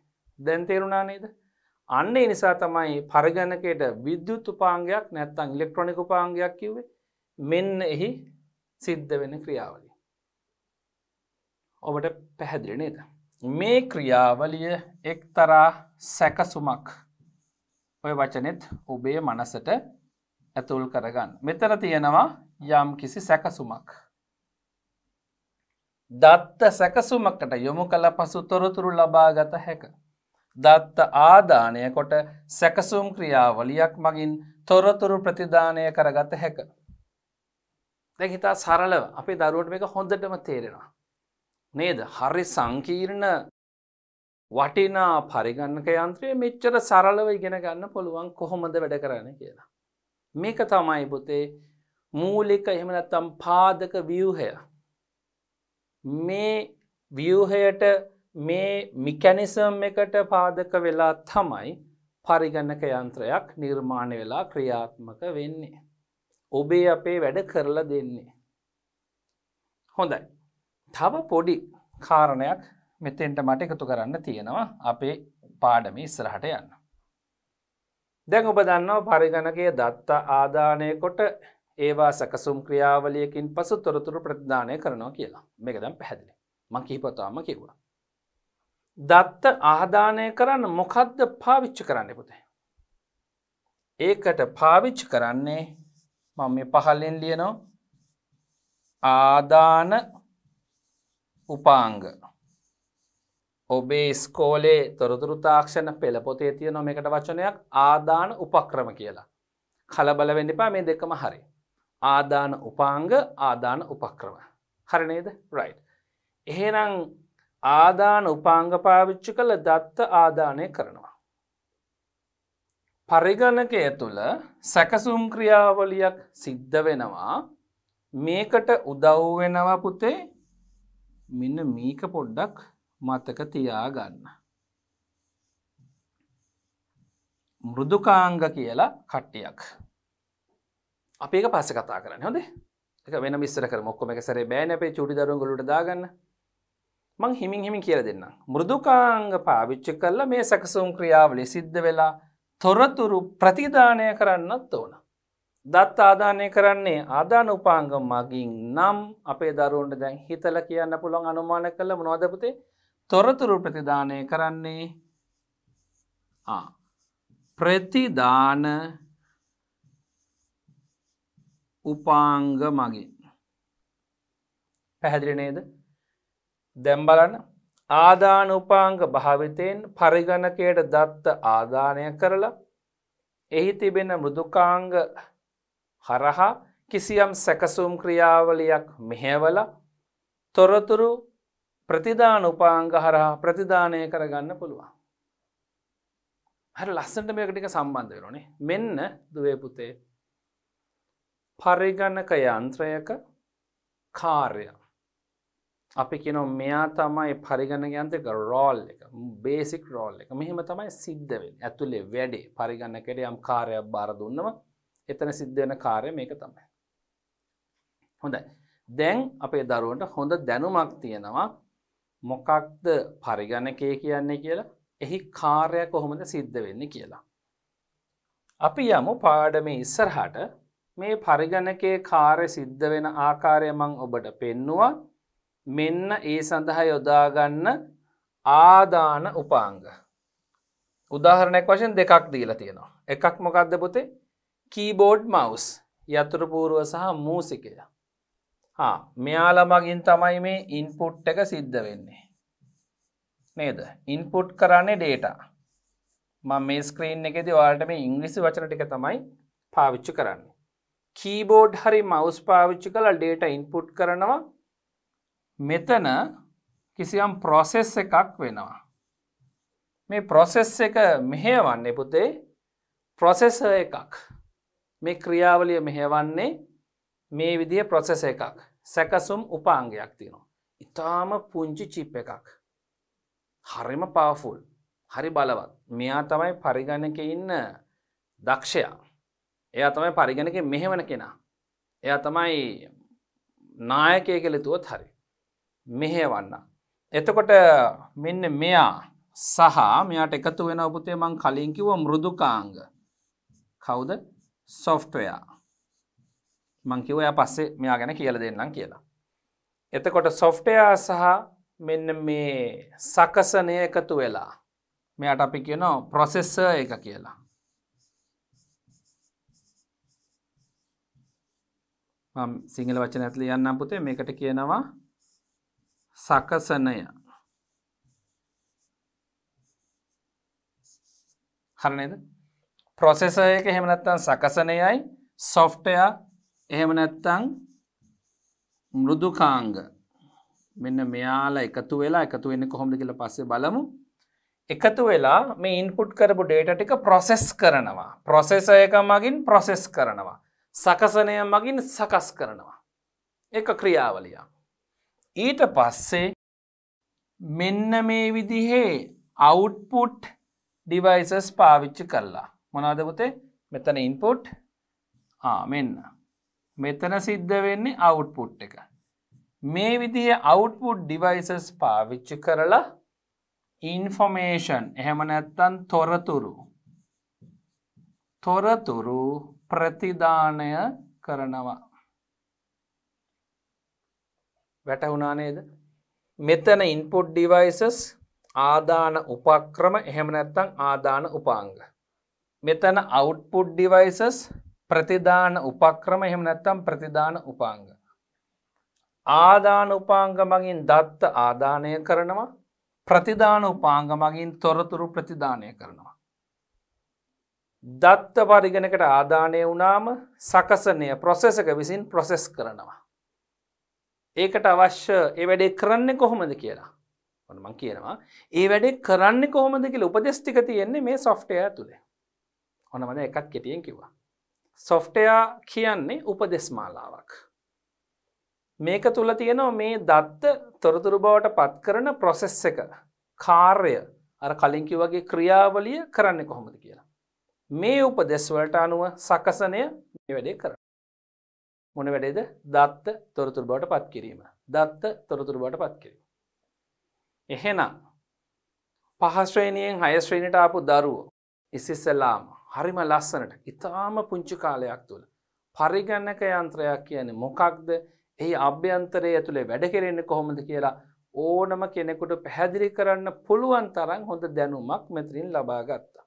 දැන් තේරුණා නේද. අන්න නිසා තමයි පරිගණකයට විද්‍යුත් උපාංගයක් නැත්තං ඉලෙක්ට්‍රොනික උපාංගයක් කිවේ මෙන්න එහි සිද්ධ වෙන ක්‍රියාවලිය. ඔබට පැහැදිලි නේද. මේ ක්‍රියාවලිය එක්තරා සැකසුමක් ඔය වචනෙත් ඔබේ මනසට ඇතුල් කරගන්න. මෙතර තියෙනවා යම් කිසි සැකසුමක්. දත්ත සැකසුමකට යොමු කළ පසු තොරතුරු ලබාගත හැක. දත්ත ආධානය කොට සැකසුම් ක්‍රියාවලියක් මගින් තොරතුරු ප්‍රතිධානය කරගත හැක. දැහිතා සරලව අපි දරුවට එක හොඳටම තේරෙනවා. නේද හරි සංකීර්ණ වටිනා පරිගන්නක යන්ත්‍රයේ මෙච්චර සරලව ඉගෙන ගන්න පුළුවන් කොහොමද වැඩ කරන්න කියලා. මේක තමයි පුතේ මූලික එහෙමනැත්තම් පාදක වියහය. මේ වියහයට මේ මිකැනිසම් එකට පාදක වෙලා තමයි පරිගන්නක යන්ත්‍රයක් නිර්මාණ වෙලා ක්‍රියාත්මක වෙන්නේ. ඔබේ අපේ වැඩ කරලා දෙන්නේ. හොඳයි. තව පොඩි කාරණයක් මෙතෙන්ට මට එකතු කරන්න තියෙනවා අපේ පාඩම ඉස්සරහට යන්න. දැන් ඔබ දන්නව පරිගණකය දත්ත ආදානයකොට ඒවා සැකසුම් ක්‍රියාවලියකින් පසු තොරතුරු ප්‍රධානය කරනවා කියලා මේක දැම් පැහැදිලි මං කීපතාම කිව්වා. දත්ත ආදානය කරන්න මොකක්ද පාවිච්චි කරන්න පුතේ. ඒකට පාවිච්චි කරන්නේ මම මේ පහල්ලෙන් ලියනෝ ආදාන උපාංගන. ඔබේ ස්කෝලේ තොරතුරු තාක්ෂණ පෙළපොතේ තිය නොමකට වචනයක් ආදාන උපක්‍රම කියලා. කලබල වෙන්නිපා මේ දෙකම හරි. ආදාන උපාංග ආදාන උපක්‍රම. හරනේද රයි්. එහෙනම් ආදාන උපාංග පාවිච්චි කළ දත්ත ආදානය කරනවා. පරිගණකය තුළ සැකසුම් ක්‍රියාවලියක් සිද්ධ වෙනවා මේකට උදව් වෙනවා පුතේ මෙන්න මේක පොඩ්ඩක් මතක තියාගන්න. මෘදුකාංග කියලා කට්ටියක්. අපි එක පස්ස කතා කරන්න හොදේ එක වෙන මිස්සර කර මොක්කොම එක සරේ බෑන අපේ චුටි දරුවගලට දාගන්න මං හිමින් හිමින් කියල දෙන්න. මෘදුකාංග පාවිච්චි කරලා මේ සැකසුම් ක්‍රියාවලි සිද්ධ වෙලා තොරතුරු ප්‍රතිධානය කරන්නත් ඕන. දත් ආධානය කරන්නේ ආධාන උපාංග මගින් නම් අපේ දරුවන්ට දැන් හිතල කියන්න පුළොන් අනුමාන කළ මොනවාදපතේ තොරතුරු ප්‍රතිදානය කරන්නේ ප්‍රතිදාන උපාංග මගින් පැහැදිලි නේද දැම්බලන්න ආදාන උපාංග භාවිතයෙන් පරිගණකයට දත්ත ආදානය කරලා එහි තිබෙන මෘදුකාංග හරහා කිසියම් සැකසුම් ක්‍රියාවලියක් මෙහැවල තොරතුරු ප්‍රතිදාන උපාංග හරහා ප්‍රතිදානය කරගන්න පුළුවන්. හර ලස්සට මේකටික සම්බන්ධ වෙනනේ මෙන්න දුවේපුතේ පරිගණක යන්ත්‍රයක කාර්ය අපි කියන මෙයා තමයි පරිගණ යන්තක රෝල් එක බේසික් රෝල් එක මෙහෙම තමයි සිද්ධවෙන් ඇතුළේ වැඩේ පරිගන්න කෙරේ යම් කාරයක් බාර දුන්නම එතන සිද්ධවෙන කාරය මේක තමයි හොඳයි දැන් අපේ දරුවන්ට හොඳ දැනුමක් තියෙනවා මොකක්ද පරිගණකය කියන්නේ කියලා එහි කාර්යයක් කොහොමද සිද්ධ වෙන්න කියලා. අපි යමු පාඩම ඉස්සරහට මේ පරිගණකයේ කාරය සිද්ධ වෙන ආකාරය මං ඔබට පෙන්නවා මෙන්න ඒ සඳහා යොදාගන්න ආදාන උපාංග. උදාහරණයක් වශයෙන් දෙකක් දීලා තියෙනවා. එකක් මොකක්ද පුතේ කීබෝඩ් මවස් යතුරපූරුව සහ මූසිකයා. මෙයාල මගින් තමයි මේ ඉන්පුට් එක සිද්ධ වෙන්නේ නේද ඉන්පුට් කරන්නේ ඩේටා මම මේ ස්ක්‍රීන් එකෙද වාට මේ ඉංග්‍රිසි වචන ටික තමයි පාවිච්චු කරන්න කීබෝඩ් හරි මවස් පාවිච්චි කළ ඩේට ඉන්පුට් කරනවා මෙතන කිසියම් ප්‍රොසෙස් එකක් වෙනවා මේ ප්‍රොසෙස් එක මෙහෙවන්නේ පුතේ ප්‍රොසෙස එකක් මේ ක්‍රියාවලිය මෙහෙවන්නේ මේ විදිිය ප්‍රොසෙස එකක් සැකසුම් උපාංගයක් තියෙනවා. ඉතාම පුංචි චිප් එකක්. හරිම පාෆුල් හරි බලවත් මෙයා තමයි පරිගණක ඉන්න දක්ෂයා. එයා තමයි පරිගණක මෙහෙවන කෙනා. එයා තමයි නායකය කෙලෙතුවත් හරි. මෙහෙවන්න. එතකොට මෙන්න මෙයා සහ මෙයාට එකතු වෙන ඔපුතේ මං කලින්කිව මෘදුකාංග කවුද සොෆ්ටයා මංකිව ඔය පස්සේ මෙයා ගැන කියල දෙන්නම් කියලා. එතකොට සොෆ්ටයා සහ මෙන්න මේ සකසනය එකතු වෙලා මෙයට අපි කියනෝ ප්‍රොසෙස්ස එක කියලා. සිංහල වචන ඇතුල යන්න පුතේ මේකට කියනවා සකසනය හරනේද ප්‍රොසෙසය එක හෙමනත්තන් සකසනයයි සොෆ්ටයා එහෙම නැත්තං මෘදුකාංග මෙන්න මෙයාලා එකතු වෙලා එකතු වෙන්න කොහොමද කියලා පස්සේ බලමු එකතු වෙලා මේ ඉන්පුට් කරපු ඩේට ටික ප්‍රොසෙස් කරනවා ප්‍රොසෙසයක මගින් ප්‍රොසෙස් කරනවා සකසනය මගින් සකස් කරනවා එක ක්‍රියාවලිය ඊට පස්සේ මෙන්න මේ විදිහේ අවුට්පුට් ඩිවයිසස් පාවිච්චි කරලා මොනාදපුතේ මෙතන ඉන්පුට් මෙන්න මෙතන සිද්ධ වෙන්නේ අවුට්පුට් එක. මේ විදිහ අවුට්පුට් ඩිවයිසස් පාවිච්චි කරලා ඉන්ෆොමේෂන් එහෙම නැත්තන් තොරතුරු තොරතුරු ප්‍රතිදානය කරනවා. වැටහුණා නේද මෙතන ඉන්පුට් ඩිවයිසස් ආදාන උපක්‍රම එහෙම නැත්තං ආදාන උපාංග. මෙතන අවුට්පුට් ඩිවයිසස් ප්‍රතිදාන උපක්‍රම එහෙම නැත්තම් ප්‍රතිදාන උපාංග. ආදාන උපාංග මගින් දත්ත ආදානය කරනවා ප්‍රතිදාන උපාංග මගින් තොරතුරු ප්‍රතිදානය කරනවා. දත්ත පරිගණකට ආදානය වනාම සකසනය ප්‍රොසෙසක විසින් ප්‍රොසෙස් කරනවා. ඒකට අවශ්‍ය ඒ වැඩේ කරන්නේ කොහොමද කියලා ඔන්නමං කියනවා ඒ වැඩේ කරන්නේ කොහොමද කියලා උපදෙස්ටික තියෙන්නේ මේ සොෆ්ටය තුළේ ඔන්නමද එකත් කෙටියෙන් කිවා සොෆ්ටයා කියන්නේ උපදෙස්මාලාවක්. මේක තුළ තියෙනවා මේ දත්ත තොරතුරු බවට පත් කරන ප්‍රොසෙස් එක කාර්ය අර කලින්කි වගේ ක්‍රියාවලිය කරන්න කොහොමද කියලා. මේ උපදෙස්වලට අනුව සකසනය වැඩේ කර. මොන වැඩේද දත්ත තොරතුර බවට පත් කිරීම. දත්ත තොරතුර බවට පත් කිරීම. එහෙනම් පහස්ශ්‍රේණියෙන් හයස්ශ්‍රීණට ආපු දරුවෝ ඉසිස්සලාම හරිම ලස්සනට ඉතාම පුංචි කාලයක් තුළ. පරිගන්නක යන්ත්‍රයක් කියන්නේ මොකක්ද එහි අභ්‍යන්තරය ඇතුළේ වැඩ කෙරෙන්නේ කොහොමද කියලා ඕනම කෙනෙකුට පැහැදිලි කරන්න පුළුවන් තරම් හොඳ දැනුමක් මෙතරින් ලබා ගත්තා.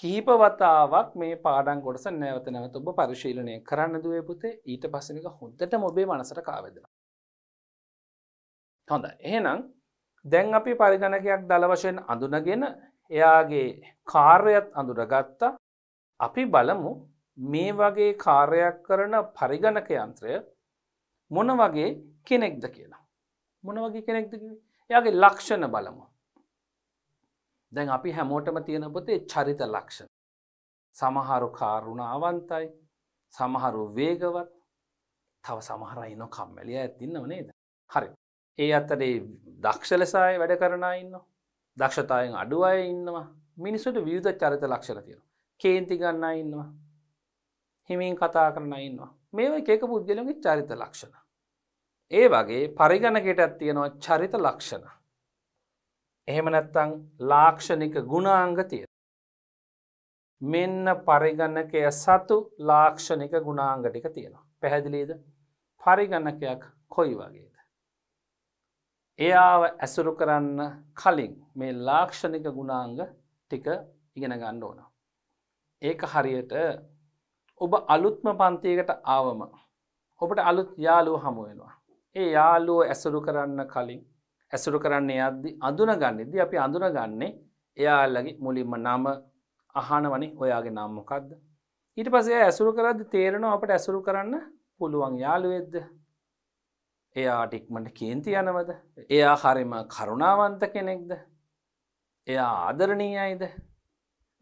කීප වතාවක් මේ පාඩම් කොටස නැවත නැවත ඔබ පරිශීලනය කරන්න දුවේ පුතේ ඊට පස්සේ මේක හොඳටම ඔබේ මනසට කාවැදෙනවා. හොඳ එහෙනම් දැන් අපි පරිගණකයක් දළ වශයෙන් අඳුනගෙන එයාගේ කාර්යත් අඳුරගත්තා අපි බලමු මේ වගේ කාර්යක් කරන පරිගණක යන්ත්‍රය මොන වගේ කෙනෙක්ද කියලා. මොන වගේ කෙනෙක්ද එයාගේ ලක්ෂණ බලමු. දැන් අපි හැමෝටම තියෙන පොතේ චරිත ලක්ෂණ. සමහරු කාරුණ අවන්තයි සමහරු වේගවත් තව සමහරයි නො කම්මැලිය ඇතින්නව නේද. හරි ඒ අත්තරේ දක්ෂලසාය වැඩ කරනා ඉන්නවා. දක්ෂතායෙන් අඩු අය ඉන්නවා මිනිස්සුට විවිධ චරිත ලක්ෂණ තියෙනවා කේන්ති ගන්න ඉන්නවා හිමින් කතා කරන ඉන්නවා මේවා එකක පුද්ගලගේ චරිත ලක්ෂණ ඒ වගේ පරිගණකයටත් තියෙනවා චරිත ලක්ෂණ එහෙම නැත්තං ලාක්ෂණික ගුණාංග තියෙන මෙන්න පරිගණකය සතු ලාක්ෂණික ගුණාංග ටික තියෙනවා පැහැදිලීද පරිගණකයක් කොයි වගේ එයාව ඇසුරු කරන්න කලින් මේ ලාක්ෂණික ගුණාංග ටික ඉගෙන ගණ්ඩ ඕන. ඒක හරියට ඔබ අලුත්ම පන්තියකට ආවම ඔබට අලුත් යාලුව හමුවෙනවා. ඒ යාලුව ඇසුරු කරන්න කලින් ඇසුරු කරන්නේ අද්දි අඳුනගන්නෙදි අපි අඳුනගන්නේ එයාල්ලගේ මුලින්ම නම අහනවනි ඔයාගේ නම්මොකක්ද. ඊට පසේ ඇසුරු කරද තේරෙනවා අපට ඇසුරු කරන්න පුළුවන් යාළුවෙද්ද එයාට ඉක්මට කේන්ති යනවද එයා හරිම කරුණාවන්ත කෙනෙක්ද එයා ආදරණී අයිද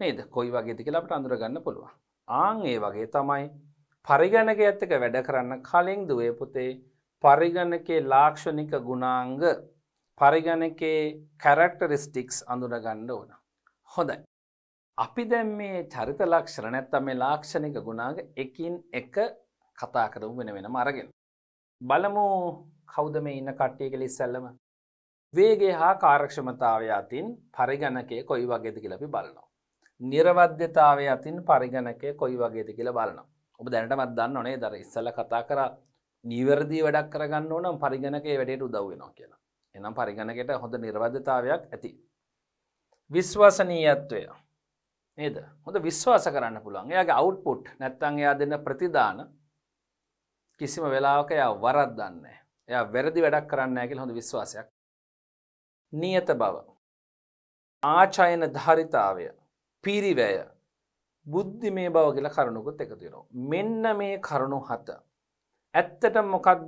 නේද කොයි වගේති කියලාට අඳුරගන්න පුළුවන් ආං ඒ වගේ තමයි පරිගණක ඇත්තක වැඩ කරන්න කලින් දුවේ පුතේ පරිගණකේ ලාක්ෂණික ගුණාංග පරිගණකේ කැරක්ටරිස්ටික්ස් අඳුරගණ්ඩ ඕන හොඳයි අපි දැම් මේ චරිත ලක්ෂණ නැත්තම මේ ලාක්ෂණික ගුණාග එකින් එක කතා කරවු වෙන වෙන මරගෙන බලමු කෞද මේ ඉන්න කට්ටිය කළ ඉස්සැල්ලම වේගේ හා කාරක්ෂමතාවය අතින් පරිගණකය කොයි වගේද කියලපි බලනවා. නිරවද්‍යතාවය අතින් පරිගණකය කොයි වගේද කියල බලනවා. ඔබ දැනටමත් දන්න ඕනේ දර ඉස්සල කතා කර නිවැරදි වැඩක් කරගන්න ඕනම් පරිගණකය වැඩට උදව්වෙනවා කියලා. එනම් පරිගණකට හොඳ නිර්වධතාවයක් ඇති. විශ්වාසනීයත්වය නේද හොඳ විශ්වාස කරන්න පුළුවන් එයාගේ අවුට්පුට් නැත්තන් එයා දෙන්න ප්‍රතිදාන කිසිම වෙලාවක එයා වරද්දන්නේ. එයා වැරදි වැඩක් කරන්න නැහැ කියලා හොඳ විශ්වාසයක්. නියත බව. ආචයන ධාරිතාවය, පිරිවැය, බුද්ධිමේ බව කියලා කරුණුකුත් එකතු වෙනවා. මෙන්න මේ කරුණු හත. ඇත්තට මොකක්ද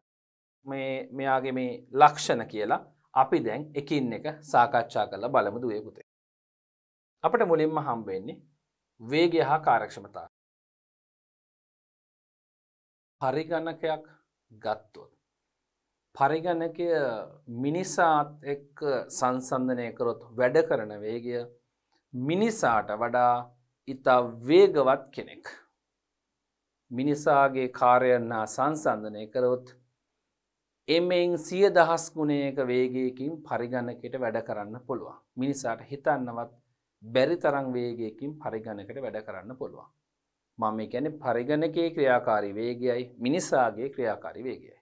මේ මෙයාගේ මේ ලක්ෂණ කියලා අපි දැන් එකින් එක සාකච්ඡා කරලා බලමු දුවේ පුතේ. අපිට මුලින්ම හම්බ වෙන්නේ වේගය හා කාර්යක්ෂමතාව. පරිගණකයක් ගත්තොත්. පරිගණකය මිනිසාත් එක් සංසන්ධනය කරොත් වැඩ කරන වේගය මිනිසාට වඩා ඉතා වේගවත් කෙනෙක්. මිනිසාගේ කාරයන්නා සංසන්ධනය කරොත් එමෙන් සිය දහස් ගුණයක වේගයකින් පරිගණකට වැඩ කරන්න පුළුවන්. මිනිසාට හිතන්නවත් බැරි තරං වේගයකින් පරිගණකට වැඩ කරන්න පුළුවන්. මම ගැන පරිගණකයේ ක්‍රියාකාරි වේගයයි මිනිසාගේ ක්‍රියාකාරි වේගයයි.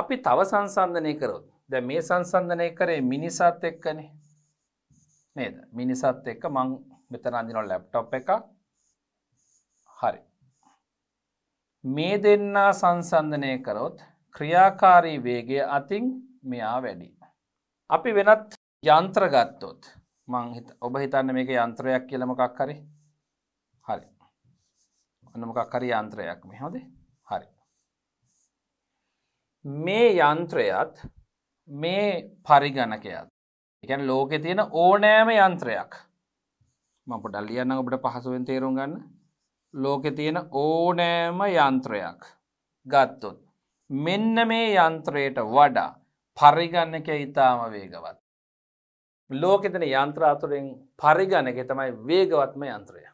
අපි තව සංසන්ධනය කරොත් ද මේ සංසන්ධනය කරේ මිනිසාත් එක්කන නේද මිනිසත් එක්ක මං මෙතනදිනො ලැප්ටොප් එක හරි. මේ දෙන්නා සංසන්ධනය කරොත් ක්‍රියාකාරී වේගේ අතින් මෙයා වැඩි. අපි වෙනත් යන්ත්‍රගත්තොත් මං ඔබ හිතන්න මේක යන්ත්‍රයක් කියලමකක් හරි හරි මොකක් හරි යන්ත්‍රයක් මේ හොදේ හරි. මේ යන්ත්‍රයත් මේ පරිගණකයත් එකන් ලෝකෙ තියෙන ඕනෑම යන්ත්‍රයක් මම පොඩක් ලියන්න ඔබට පහසුවෙන් තේරුම් ගන්න ලෝකෙ තියෙන ඕනෑම යන්ත්‍රයක් ගත්තොත් මෙන්න මේ යන්ත්‍රයට වඩා පරිගණක ඉතාම වේගවත් ලෝකෙතන යන්ත්‍රාතුරෙන් පරිගණක තමයි වේගවත්ම යන්ත්‍රය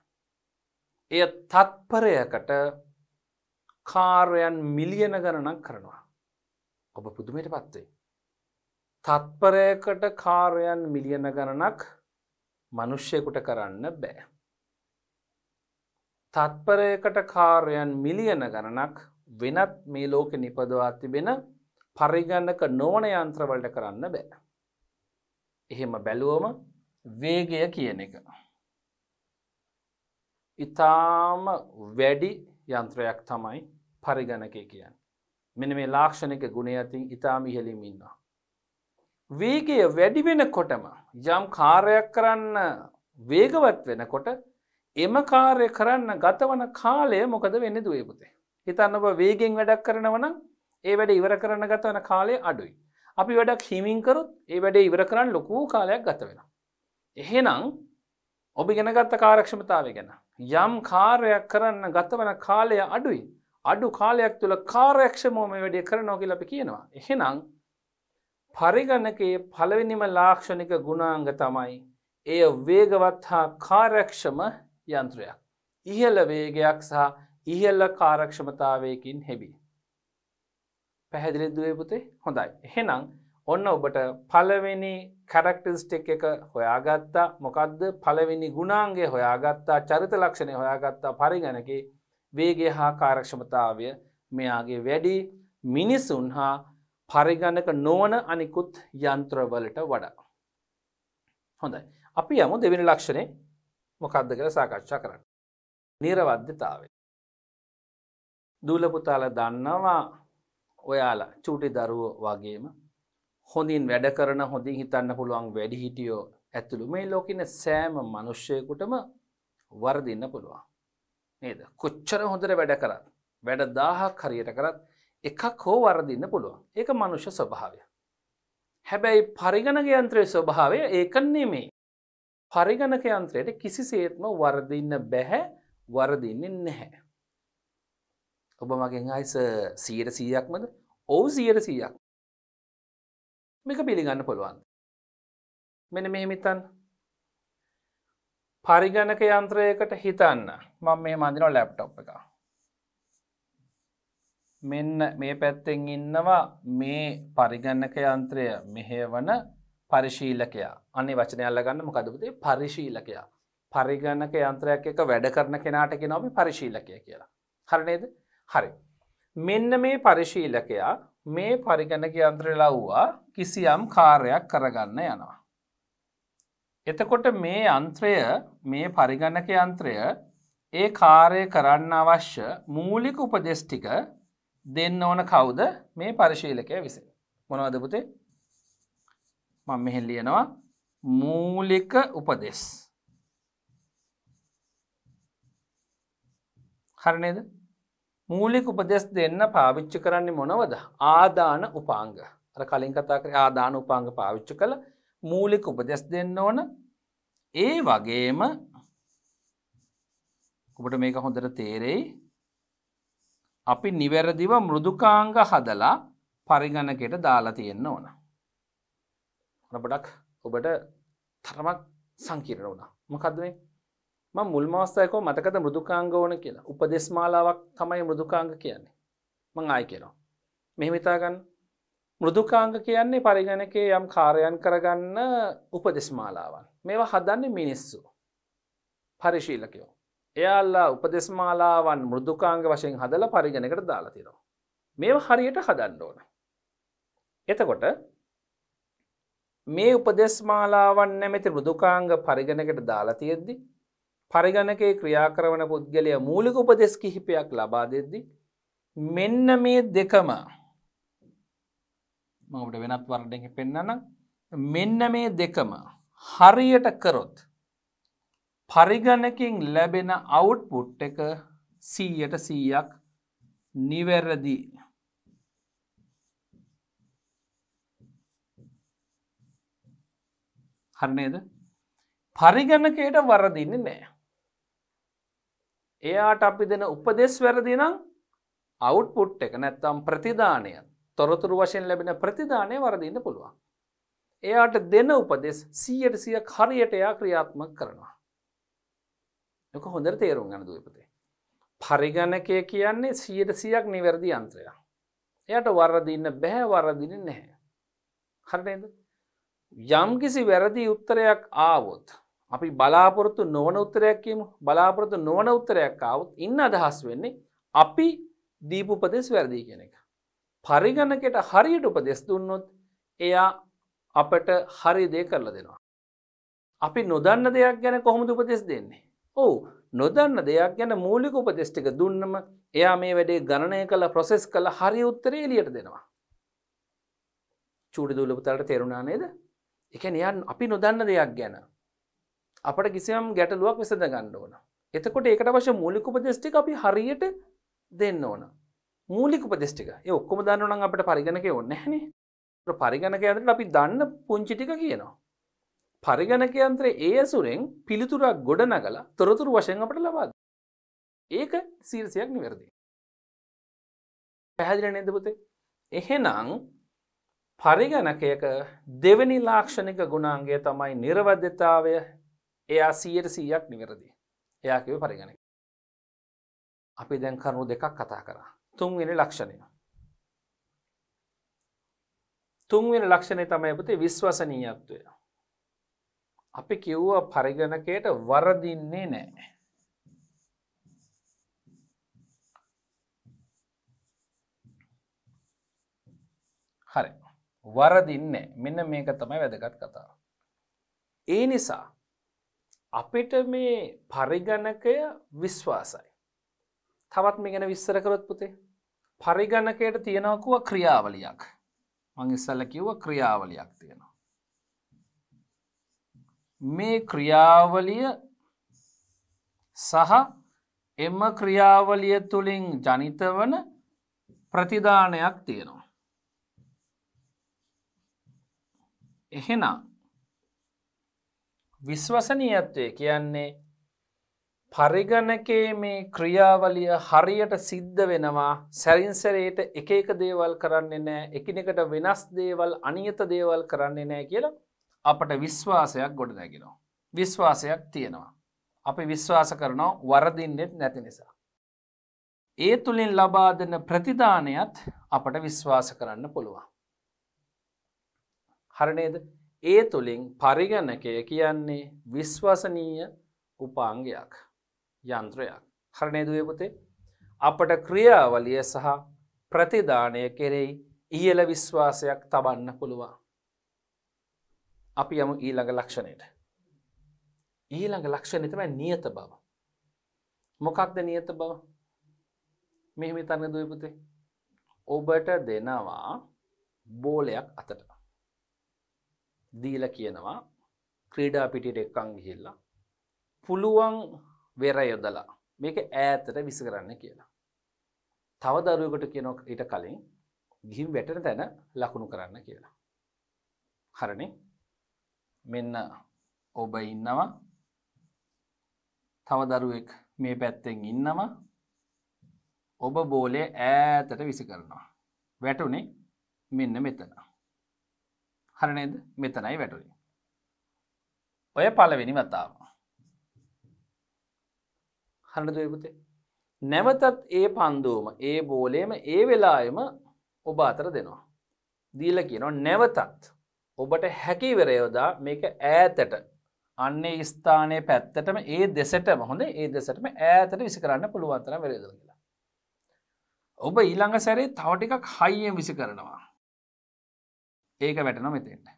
එය තත්පරයකට කාර්යන් මිලියන ගණනක් කරනවා. ඔබ පුදුමයට පත්වේ. තත්පරයකට කාර්යන් මිලියන ගණනක් මනුෂ්‍යයකුට කරන්න බෑ. තත්පරයකට කාර්යන් මිලියන ගණනක් වෙනත් මේ ලෝක නිපදවා තිබෙන පරිගන්නක නෝන යන්ත්‍රවලට කරන්න බෑ. එහෙම බැලුවම වේගය කියන එක. ඉතාම වැඩි යන්ත්‍රයක් තමයි පරිගණකය කියන්න. මෙන මේ ලාක්ෂණක ගුණේ ඇතින් ඉතාම ඉහලිමින්න්නා. වේගය වැඩි වෙන කොටම යම් කාරයක් කරන්න වේගවත් වෙනකොට එම කාරය කරන්න ගතවන කාලය මොකද වෙන්න දුවේපුතේ. හිතන්න ඔබ වේගෙන් වැඩක් කරනවන ඒ වැඩ ඉවර කරන ගතවන කාලය අඩුයි. අපි වැඩක් හිමින්කරුත් ඒ වැඩ ඉවර කරන්න ලොකූ කාලයක් ගත වෙන. එහෙනම් ඔබ ගෙනගත්ත කාරක්ෂමතාව ගැෙන යම් කාර්යක් කරන්න ගතවන කාලය අඩුයි අඩු කාලයක් තුළ කාරයක්ෂමෝම වැඩිය කරනෝ කියලප කියනවා. එහෙනම් පරිගණකයේ පළවෙනිම ලාක්ෂණික ගුණාංග තමයි. එය වේගවත් හා කාරක්ෂම යන්ත්‍රයක්. ඉහල වේගයක් සහ ඉහල්ල කාරක්ෂමතාවයකින් හෙබි. පැහැදිලි දුවපුතේ හොඳයි. එහෙනම් ඔන්න ඔබට පලවෙනි කැරක්ටස්ටෙක් එක හොයාගත්තා මොකක්ද පලවෙනි ගුණාන්ගේ හොයාගත්තා චරිත ලක්ෂණය හොයාගත්තා පරිගැනකි වේගේ හා කාරක්ෂමතාවය මෙයාගේ වැඩි මිනිසුන් හා පරිගණක නොවන අනිකුත් යන්ත්‍රවලට වඩා. හොඳයි. අපි යමු දෙවිනි ලක්ෂණය මොකක්ද කළ සාකච්ඡා කරන්න. නිරවද්ධතාවේ. දූලපුතාල දන්නවා ඔයාලා චූටි දරුවෝ වගේම හොඳින් වැඩ කරන හොඳින් හිතන්න පුළුවන් වැඩිහිටියෝ ඇතුළු මේ ලෝකන සෑම මනුෂ්‍යයකුටම වර්දින්න පුළුවන්. නේද කොච්චර හොඳට වැඩ කරත් වැඩ දාහක් හරියට කරත් එකක් හෝ වරදින්න පුළුවන් ඒක මනුෂ්‍ය ස්වභාවය. හැබැයි පරිගණක යන්ත්‍රයේ ස්වභාවය ඒකන්නේ මේ. පරිගණක යන්ත්‍රයට කිසිසේත්ම වර්දින්න බැහැ වරදින්නේ නැහැ. ඔබ මගෙන් අයිස සීර සීයක්මද ඔවු සීර සීයක් මේක පිළිගන්න පුළුවන් මෙන මෙහිමිතන් පරිගණක යන්ත්‍රයකට හිතන්න මං මේ මඳිනෝ ලැප්ටොප් එක මෙන්න මේ පැත්තෙන් ඉන්නවා මේ පරිගන්නක යන්ත්‍රය මෙහේවන පරිශීලකයා අනි වචනයල්ල ගන්න මොකදපුතේ පරිශීලකයා පරිගණක යන්ත්‍රයක් එක වැඩ කරන කෙනාට කෙනොම පරිශීලකය කියලා හරනේද හරි මෙන්න මේ පරිශීලකයා මේ පරිගණක යන්ත්‍ර ලව්වා කිසියම් කාර්යක් කරගන්න යනවා. එතකොට මේ යන්ත්‍රය මේ පරිගණක යන්ත්‍රය ඒ කාරය කරන්න අවශ්‍ය මූලික උපදෙස්ටික දෙන්න ඕන කවුද මේ පරිශීලකය විසින්. මොනවදපුතේ මං මෙහෙල් ලියනවා මූලික උපදෙස්. හරනේද මූලික උපදෙස් දෙන්න පාවිච්චි කරන්නේ මොනවද ආදාන උපාංග අර කලින් කතා කර ආදාන උපාංග පාවිච්චි කළ මූලික උපදෙස් දෙන්න ඕන ඒ වගේම ඔබට මේක හොඳට තේරෙයි අපි නිවැරදිව මෘදුකාංග හදලා පරිගණකයට දාලා තියෙන්න ඕන ඔබටක් ඔබට තරමක් සංකීර වුණා මොකක්ද මේ මුල් මාස්ථයකෝ මතකත මෘදුකාංග ඕන කියලා උපදෙස්මාලාවක් තමයි මෘදුකාංග කියන්නේ මං ආය කියනවා. මෙහිමිතාගන්න මෘදුකාංග කියන්නේ පරිගණකේ යම් කාරයන් කරගන්න උපදෙස්මාලාවන් මේවා හදන්න මිනිස්සු පරිශීලකයෝ. එයාල්ලා උපදෙස්මාලාවන් මෘදුකාංග වශයෙන් හදල පරිගණකට දාලා තිනවා. මේ හරියට හදන්න ඕන. එතකොට මේ උපදෙස්මාලාවන් නැමැති මෘදුකාංග පරිගණකට දාලා තියෙද්දිී පරිගණකේ ක්‍රියා කරවන පුද්ගලය මූලික උපදෙස් කිහිපයක් ලබා දෙද්දි මෙන්න මේ දෙකම මට වෙනත් වර්ඩෙහි පෙන්න්නනම් මෙන්න මේ දෙකම හරියට කරොත් පරිගණකින් ලැබෙන අවුට්පුට් එක සීයට සීයක් නිවැරදි හරනේද පරිගණකයට වරදින්න නෑ එයාට අපි දෙන උපදෙස් වැරදි නම් අවුට්පුට් එක නැත්තම් ප්‍රතිදානය තොරතුරු වශයෙන් ලැබෙන ප්‍රතිදානය වරදින්න පුළුවන්. එයාට දෙන උපදෙස් සීයට සියක් හරියට එයා ක්‍රියාත්මක කරනවා. එක හොඳට තේරුම් ගන්න දූපතේ. පරිගණකය කියන්නේ සියට සියක් නිවැරදි අන්ත්‍රය. එයට වරදින්න බැහැ වරදින නැහැ. හරනද? යම් කිසි වැරදි උත්තරයක් ආවොත් අපි බලාපොරොත්තු නොවන උත්තරයක් කියමු බලාපොරොත්තු නොවන උත්තරයක් ආවොත් ඉන්න අදහස් වෙන්නේ අපි දීපු උපදෙස් වැරදි කියන එක. පරිගණකට හරියට උපදෙස් දුන්නොත් එයා අපට හරි දේ කරලා දෙනවා. අපි නොදන්න දෙයක් ගැන කොහොමද උපදෙස් දෙන්නේ. ඕ නොදන්න දෙයක් ගැන මූලික උපදෙස්්ටික දුන්නම එයා මේ වැඩේ ගණනය කළ ප්‍රොසෙස් කළ හරි උත්තරේ එලියට දෙනවා. චූඩි දුලපුතලට තෙරුණා නේද? එක එයන් අපි නොදන්න දෙයක් ගැන අපට කිසියම් ගැටලුවක් විසඳ ගන්න ඕන. එතකොට ඒකට අවශ්‍ය මූලික උපදේශටික අපි හරියට දෙන්න ඕන. මූලික උපදේශටික. ඒ ඔක්කොම දන්න නම් අපිට පරිගණකේ ඕනේ නැහනේ. පරිගණක යන්ත්‍රෙ අපි දන්න පුංචි ටික කියනවා. පරිගණක යන්ත්‍රයේ ඒ ඇසුරෙන් පිළිතුරක් ගොඩනගලා තොරතුරු වශයෙන් අපට ලබා දෙනවා. ඒක සීරසියක් නිවැරදි. පැහැදිලි නේද පුතේ? එහෙනම් පරිගණකයක දෙවෙනි ලාක්ෂණික ගුණාංගය තමයි නිර්වද්‍යතාවය එයා සීයට සීයක් නිවැරදි එයාකිව පරිගණක අපි දැන් කරුණු දෙකක් කතා කරා තුන්වෙනි ලක්ෂණය තුන්වෙනි ලක්ෂණය තමයි පතේ විශ්වසනීයත්වය අපි කිව්ව පරිගණකයට වරදින්නේ නෑ හරි වරදින්නේ මෙන්න මේක තමයි වැදගත් කතාව ඒ නිසා අපිට මේ පරිගණකය විශ්වාසයි. තවත් මේ ගැන විස්සර කරොත් පුතේ. පරිගණකයට තියෙනකුව ක්‍රියාවලියක්. මං ඉස්සල්ල කිව්ව ක්‍රියාවලියක් තියෙනවා. මේ ක්‍රියාවලිය සහ එම ක්‍රියාවලිය තුළින් ජනිත වන ප්‍රතිදානයක් තියෙනවා. එහෙනම් විශ්වසනීයත්වය කියන්නේ පරිගණකේ මේ ක්‍රියාවලිය හරියට සිද්ධ වෙනවා සැරින්සරයට එක එක දේවල් කරන්නේ නෑ එකනෙකට වෙනස් දේවල් අනියත දේවල් කරන්නේ නෑ කියලා අපට විශ්වාසයක් ගොඩ නැගෙනවා. විශ්වාසයක් තියෙනවා. අපි විශ්වාස කරනවා වරදින්නෙත් නැති නිසා. ඒ තුළින් ලබාදන ප්‍රතිධානයත් අපට විශ්වාස කරන්න පුළුවන්. හරණේද ඒ තුළින් පරිගණකය කියන්නේ විශ්වසනීය උපාංගයක් යන්ත්‍රයක් හරණේදුවපුතේ අපට ක්‍රියාවලිය සහ ප්‍රතිධානය කෙරෙයි ඉහල විශ්වාසයක් තබන්න පුළුවන්. අපි යම ඊළඟ ලක්ෂණයට. ඊළඟ ලක්ෂණතමයි නියත බව. මොකක්ද නියත බව මෙහෙමි තන්න දයපුතේ. ඔබට දෙනවා බෝලයක් අතට. දීල කියනවා ක්‍රීඩා පිටිට එක්කං ගිහිල්ලා පුළුවන් වෙර යොදලා මේක ඈතට විස කරන්න කියලා. තව දරුවකට කියන ඊට කලින් ගිහින් වැටෙන තැන ලකුණු කරන්න කියලා. හරණ මෙන්න ඔබ ඉන්නවා තව දරුවෙක් මේ පැත්තෙන් ඉන්නවා ඔබ බෝලය ඈතට විසි කරනවා. වැටුනේ මෙන්න මෙතනා. හරනේද මෙතනයි වැටුයි. ඔය පලවෙනි වතාව. හරට දයපුතේ. නැවතත් ඒ පන්දුවම ඒ බෝලේම ඒ වෙලායම ඔබ අතර දෙනවා. දීල කියනවා නැවතත් ඔබට හැකිවරයෝදා මේක ඈතට අන්නේ ස්ථානය පැත්තටම ඒ දෙසටම හොඳ ඒ දෙසටම ඈතට විසි කරන්න පුළුවන්තර වෙරේද කියලා. ඔබ ඊළඟ සැරේ තවටිකක් හයිියෙන් විසි කරනවා. ඒක වැටන මෙතෙන්ට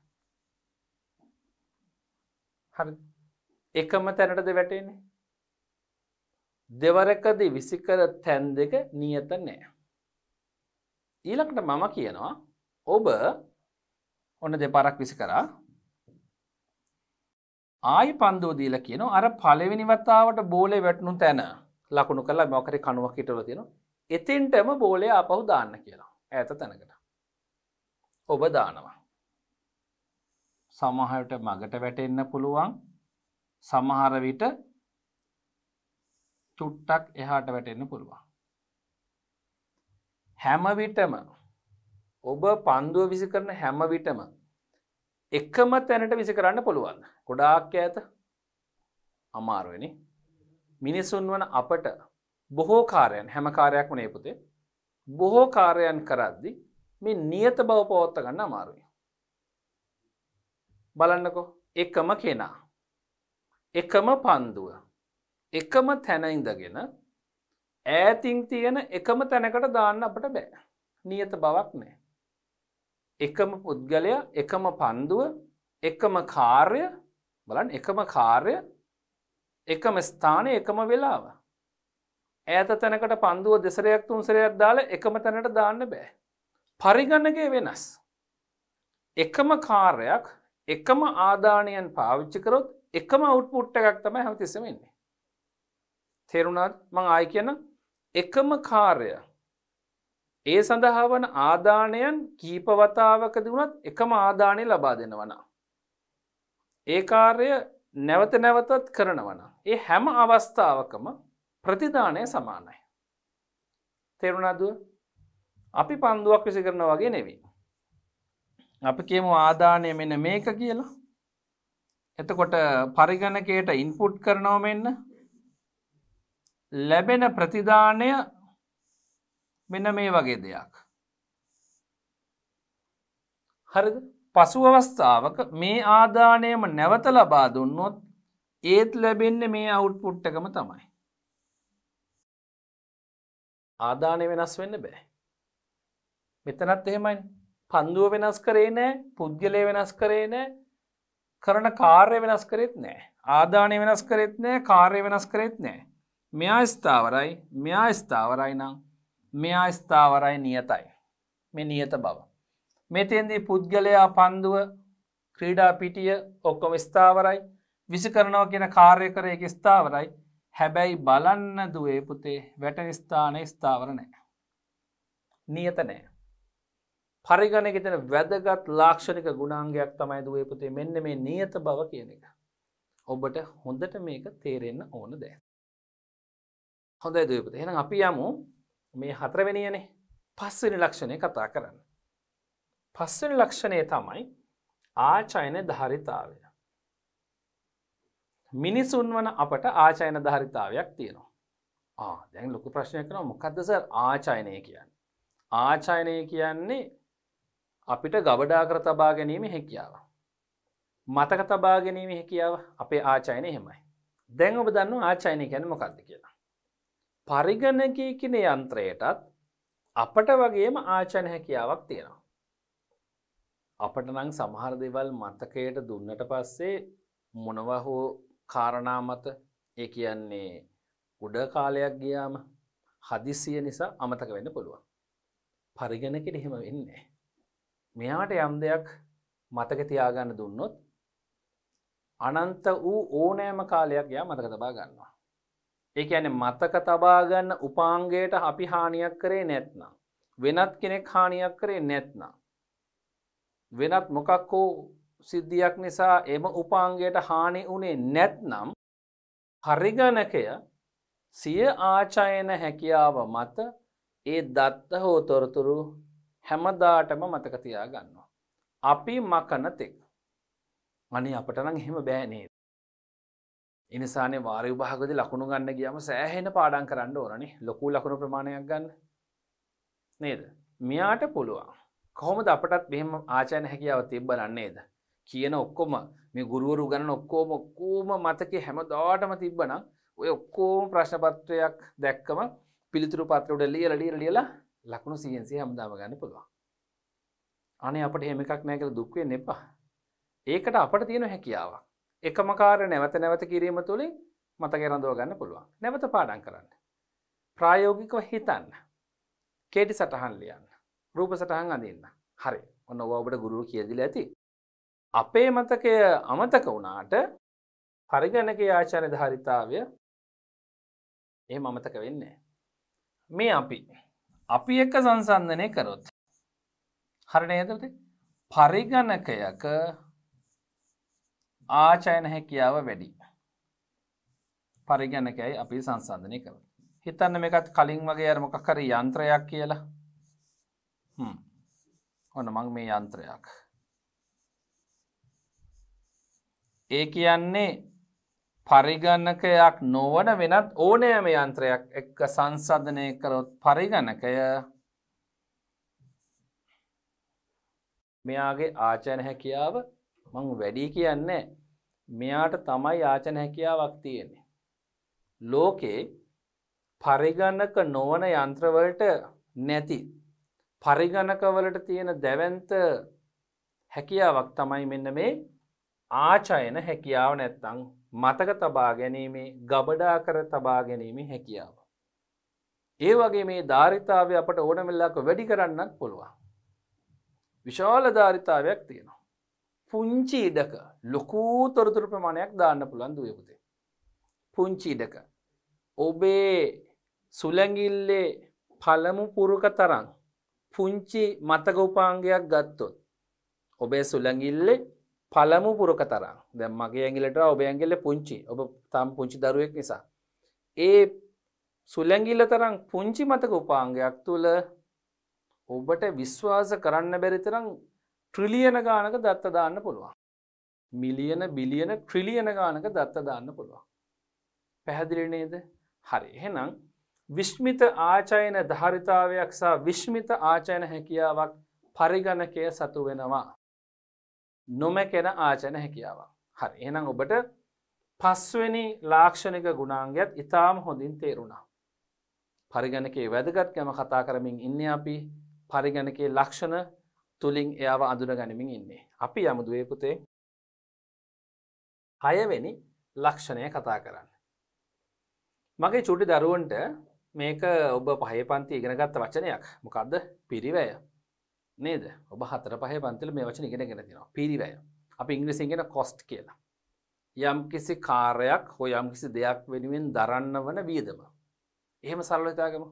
හරි එකම තැනටද වැටෙන්නේ දෙවරකදී විසිකර තැන් දෙක නියත නෑ ඊළකට මම කියනවා ඔබ ඔන්න දෙපරක් විසි කරා ආය පන්දෝදීල කියන අර පලවෙනි වතාවට බෝලේ වැටනු තැන ලකුණු කලා මොකරි කනුවක් හිටල තියෙන එතින්ටම බෝලය අපහු දාන්න කියලා ඇත තැනකට ඔබ දානවා සමහරට මගට වැටෙන්න පුළුවන් සමහර විට චුට්ටක් එහාට වැටෙන්න පුළුවන්. හැමවිටම ඔබ පන්දුව විසි කරන හැමවිටම එකම තැනට විසි කරන්න පුළුවන් ගොඩාක් ඇත අමාරුවනි මිනිසුන් වන අපට බොහෝ කාරයන් හැම කාරයක් වනේ පුතේ බොහෝ කාරයන් කරද්දි මේ නියත බව පවත්ත ගන්න අමාරුයි බලන්නකෝ එකම කෙනා එකම පන්දුව එකම තැනයිඳගෙන ඈතින් තියෙන එකම තැනකට දාන්න අපට බෑ නියත බවක් නෑ එකම පුද්ගලය එකම පන්දුව එකම කාර්ය බලන් එකම කාර්ය එකම ස්ථානය එකම වෙලාව ඇත තැනකට පන්දුව දෙසරයක් තුන්සරයක් දාල එකම තැනට දාන්න බෑ පරිගණගේ වෙනස් එකම කාර්යක් එකම ආධානයන් පාවිච්චි කරොත් එකම අවුට්පුට්ට එකක් තමයි හැමතිස්සම වෙන්නේ. තෙරුණත් මං ආය කියන එකම කාර්ය ඒ සඳහා වන ආධානයන් කීපවතාවකද වුණත් එකම ආධානය ලබා දෙනවනා. ඒ කාර්ය නැවත නැවතත් කරනවන. ඒ හැම අවස්ථාවකම ප්‍රතිධානය සමානයි. තෙරුණදුව අපි පන්දුවක් විසි කරන වගේ නෙවී. අපි කියමු ආදානය මෙන මේක කියලා එතකොට පරිගණකයට ඉන්පුට් කරනව මෙන්න ලැබෙන ප්‍රතිදානය මෙන මේ වගේ දෙයක් හරි පසු අවස්ථාවක මේ ආදානයම නැවත ලබා දුන්නොත් ඒත් ලැබෙන්න මේ අවුට්පුට් එකම තමයි ආදානය වෙනස් වෙන්න බෑ මෙතනත් එහෙමයි පන්දුව වෙනස් කරේ නෑ පුද්ගලය වෙනස් කරේ නෑ කරන කාර්ය වෙනස් කරෙත් නෑ ආධානය වෙනස් කරෙත් නෑ කාර්ය වෙනස් කරෙත් නෑ මෙයා ස්ථාවරයි මෙයා ස්ථාවරයි නම් මෙයා ස්ථාවරයි නියතයි මේ නියත බව මෙතෙන්දී පුද්ගලයා පන්දුව ක්‍රීඩා පිටිය ඔක්කොම ස්ථාවරයි විසි කරනවා කියෙන කාර්ය කර එක ස්ථාවරයි හැබැයි බලන්න දුවේ පුතේ වැට ස්ථාන ස්ථාවර නෑ නියත නෑ පරිගණකතන වැදගත් ලාක්ෂණික ගුණාංගයක් තමයි දුවේපතේ මෙන්න මේ නියත බව කියන එක. ඔබට හොඳට මේක තේරෙන්න ඕන දෑ. හොඳයි දුවපත එනම් අපි යමු මේ හතරවෙනියනේ පස්සනි ලක්ෂණය කතා කරන්න. පස්සනි ලක්ෂණය තමයි ආචයන ධරිතාවය. මිනිසුන් වන අපට ආචයන ධරිතාවයක් තියෙනවා. ආ දැන් ලොකු ප්‍රශ්නය කරන මොකක්දසර් ආචයනය කියන්න. ආචයනය කියන්නේ අපිට ගබඩා කර තබා ගැනීම හැකියාව. මතක තබා ගැනීම හැකියාව අපේ ආචායනය හෙමයි. දැන් ඔබ දන්න ආචායනය ගැන මොකක්ද කියලා. පරිගණකීකින යන්ත්‍රයටත් අපට වගේම ආචන හැකියාවක් තියෙනවා. අපට නං සමහරදේවල් මතකයට දුන්නට පස්සේ මොනවහෝ කාරණාමත ඒ කියන්නේ උඩ කාලයක් ගියාම හදිසිය නිසා අමතක වෙන්න පුළුවන්. පරිගණකට එහෙම වෙන්නේ. මෙයාට යම් දෙයක් මතක තියාගන්න දුන්නොත් අනන්ත වූ ඕනෑම කාලයක් යා මතක තබා ගන්නවා. ඒක ඇන මතක තබාගන්න උපාංගයට අපි හානියක් කරේ නැත්නම්. වෙනත් කෙනෙක් හානියක් කරේ නැත්නම්. වෙනත් මොකක් හෝ සිද්ධියක් නිසා එම උපාංගයට හානි වනේ නැත්නම් හරිගණකය සිය ආචායන හැකියාව මත ඒ දත්ත හෝ තොරතුරු හැමදාටම මතක තියා ගන්නවා. අපි මකන තෙක්. අනි අපට නම් එහෙම බෑනේ. ඉනිසානේ වාරය භාගද ලකුණු ගන්න ගියම සෑහෙන පාඩන් කරන්න ඕනනි ලොකු ලකුණු ප්‍රමාණයක් ගන්න. නේද. මෙයාට පුළුවන්. කොහොමද අපටත් මෙහෙම ආචයන හැකියාව තිබ්බලන්නේද. කියන ඔක්කොම මේ ගුරුවරු ගන්න ඔක්කෝම කූම මතක හැම දාටම තිබ්බනම් ඔය ඔක්කෝම ප්‍රශ්නපත්‍රයක් දැක්කම පිළිතුරු පත්‍රට ලියල ලියර ලියලා ලකුණු සියන්සිය හමුදාව ගන්න පුළුවන් අනේ අපට හෙම එකක් නෑ කළ දුක්වෙන් එපා ඒකට අපට තියෙන හැකියාවක් එකමකාර නැවත නැවත කිරීම තුළින් මතක රඳෝ ගන්න පුළුවන් නැවත පාඩන් කරන්න ප්‍රායෝගිකව හිතන්න කේටි සටහන් ලියන්න රූප සටහන් අඳන්න හරි ඔන්න ඔබට ගුරු කියදිල ඇති අපේ මතකය අමතක වුණාට පරිගණක ආචාරය ධාරිතාවය ඒ මමතක වෙන්නේ මේ අපි අපි එක සංසන්ධනය කරොත්. හරණයදද පරිගණකයක ආචයන හැකියාව වැඩි. පරිගණකයි අපි සංසන්ධනය කර. හිතන්න මේකත් කලින් වගේ අරමකකර යන්ත්‍රයක් කියලා ඔන්න මං මේ යන්ත්‍රයක්. ඒ කියන්නේ පරිගණකයක් නොවන වෙනත් ඕනෑම යන්ත්‍රයක් එක්ක සංසධනය කරොත් පරිගණකය මෙයාගේ ආචන හැකියාව මං වැඩි කියන්නේ මෙයාට තමයි ආචන හැකියාවක් තියෙන්නේ. ලෝකේ පරිගණක නොවන යන්ත්‍රවලට නැති පරිගණකවලට තියෙන දැවන්ත හැකියාවක් තමයි මෙන්න මේ ආචයන හැකියාව නැත්තං මතක තබා ගැනීමේ ගබඩා කර තබා ගැනීමේ හැකියාව. ඒ වගේ මේ ධාරිතාවය අපට ඕනමල්ලක වැඩි කරන්නත් පුළුවන්. විශාල ධාරිතාවයක් තියෙනවා. පුංචි ඉඩක ලොකූ තොරතුරු ප්‍රමාණයක් දාන්න පුළන් දුවපුතේ. පුංචි ඉඩක. ඔබේ සුලැඟිල්ලේ පළමු පුරුක තරන් පුංචි මතක උපාංගයක් ගත්තොත්. ඔබේ සුළඟිල්ලේ පළමු පුරක තරම් දැ මගේ ඇගිලට ඔබයන්ගෙල්ල පුංචි ඔබ තම් පුංචි දරුවෙක් නිසා. ඒ සුල්ලැගිල්ල තරම් පුංචි මතක උපාංගයක් තුළ ඔබට විශ්වාස කරන්න බැරි තරම් ට්‍රිලියන ගානක දත්තදාන්න පුළුවන්. මිලියන බිලියන ට්‍රිලියන ගානක දත්තදාන්න පුළුවන්. පැහැදිලිනේද හරි එහෙනම් විශ්මිත ආචයන ධාරිතාවයක් සහ විශ්මිත ආචයන හැකියාවක් පරිගණකය සතු වෙනවා නොමැකෙන ආචන හැකියාවක්. හරි එනම් ඔබට පස්වෙනි ලාක්ෂණික ගුණාංගයක්ත් ඉතාම හොඳින් තේරුණා. පරිගණකේ වැදගත්කම කතා කරමින් ඉන්න අපි පරිගණකේ ලක්ෂණ තුළින් එයාව අඳුර ගනිමින් ඉන්නේ. අපි යමුදුවේ පුතේ හයවෙනි ලක්ෂණය කතා කරන්න. මගේ චුටි දරුවන්ට මේක ඔබ පහය පන්ති ඉගෙනගත්ත වචනයක් මොකක්ද පිරිවය නේද ඔබ හතර පහ පන්තිල මේ වචන ඉගෙන ගෙන තිනවා පිරිවැය අප ඉංග්‍රසිගෙන කොස්ට් කියලා යම් කිසි කාරයක් හෝ යම් කිසි දෙයක් වෙනුවෙන් දරන්න වන වියදම එහෙම සල්ලතාගම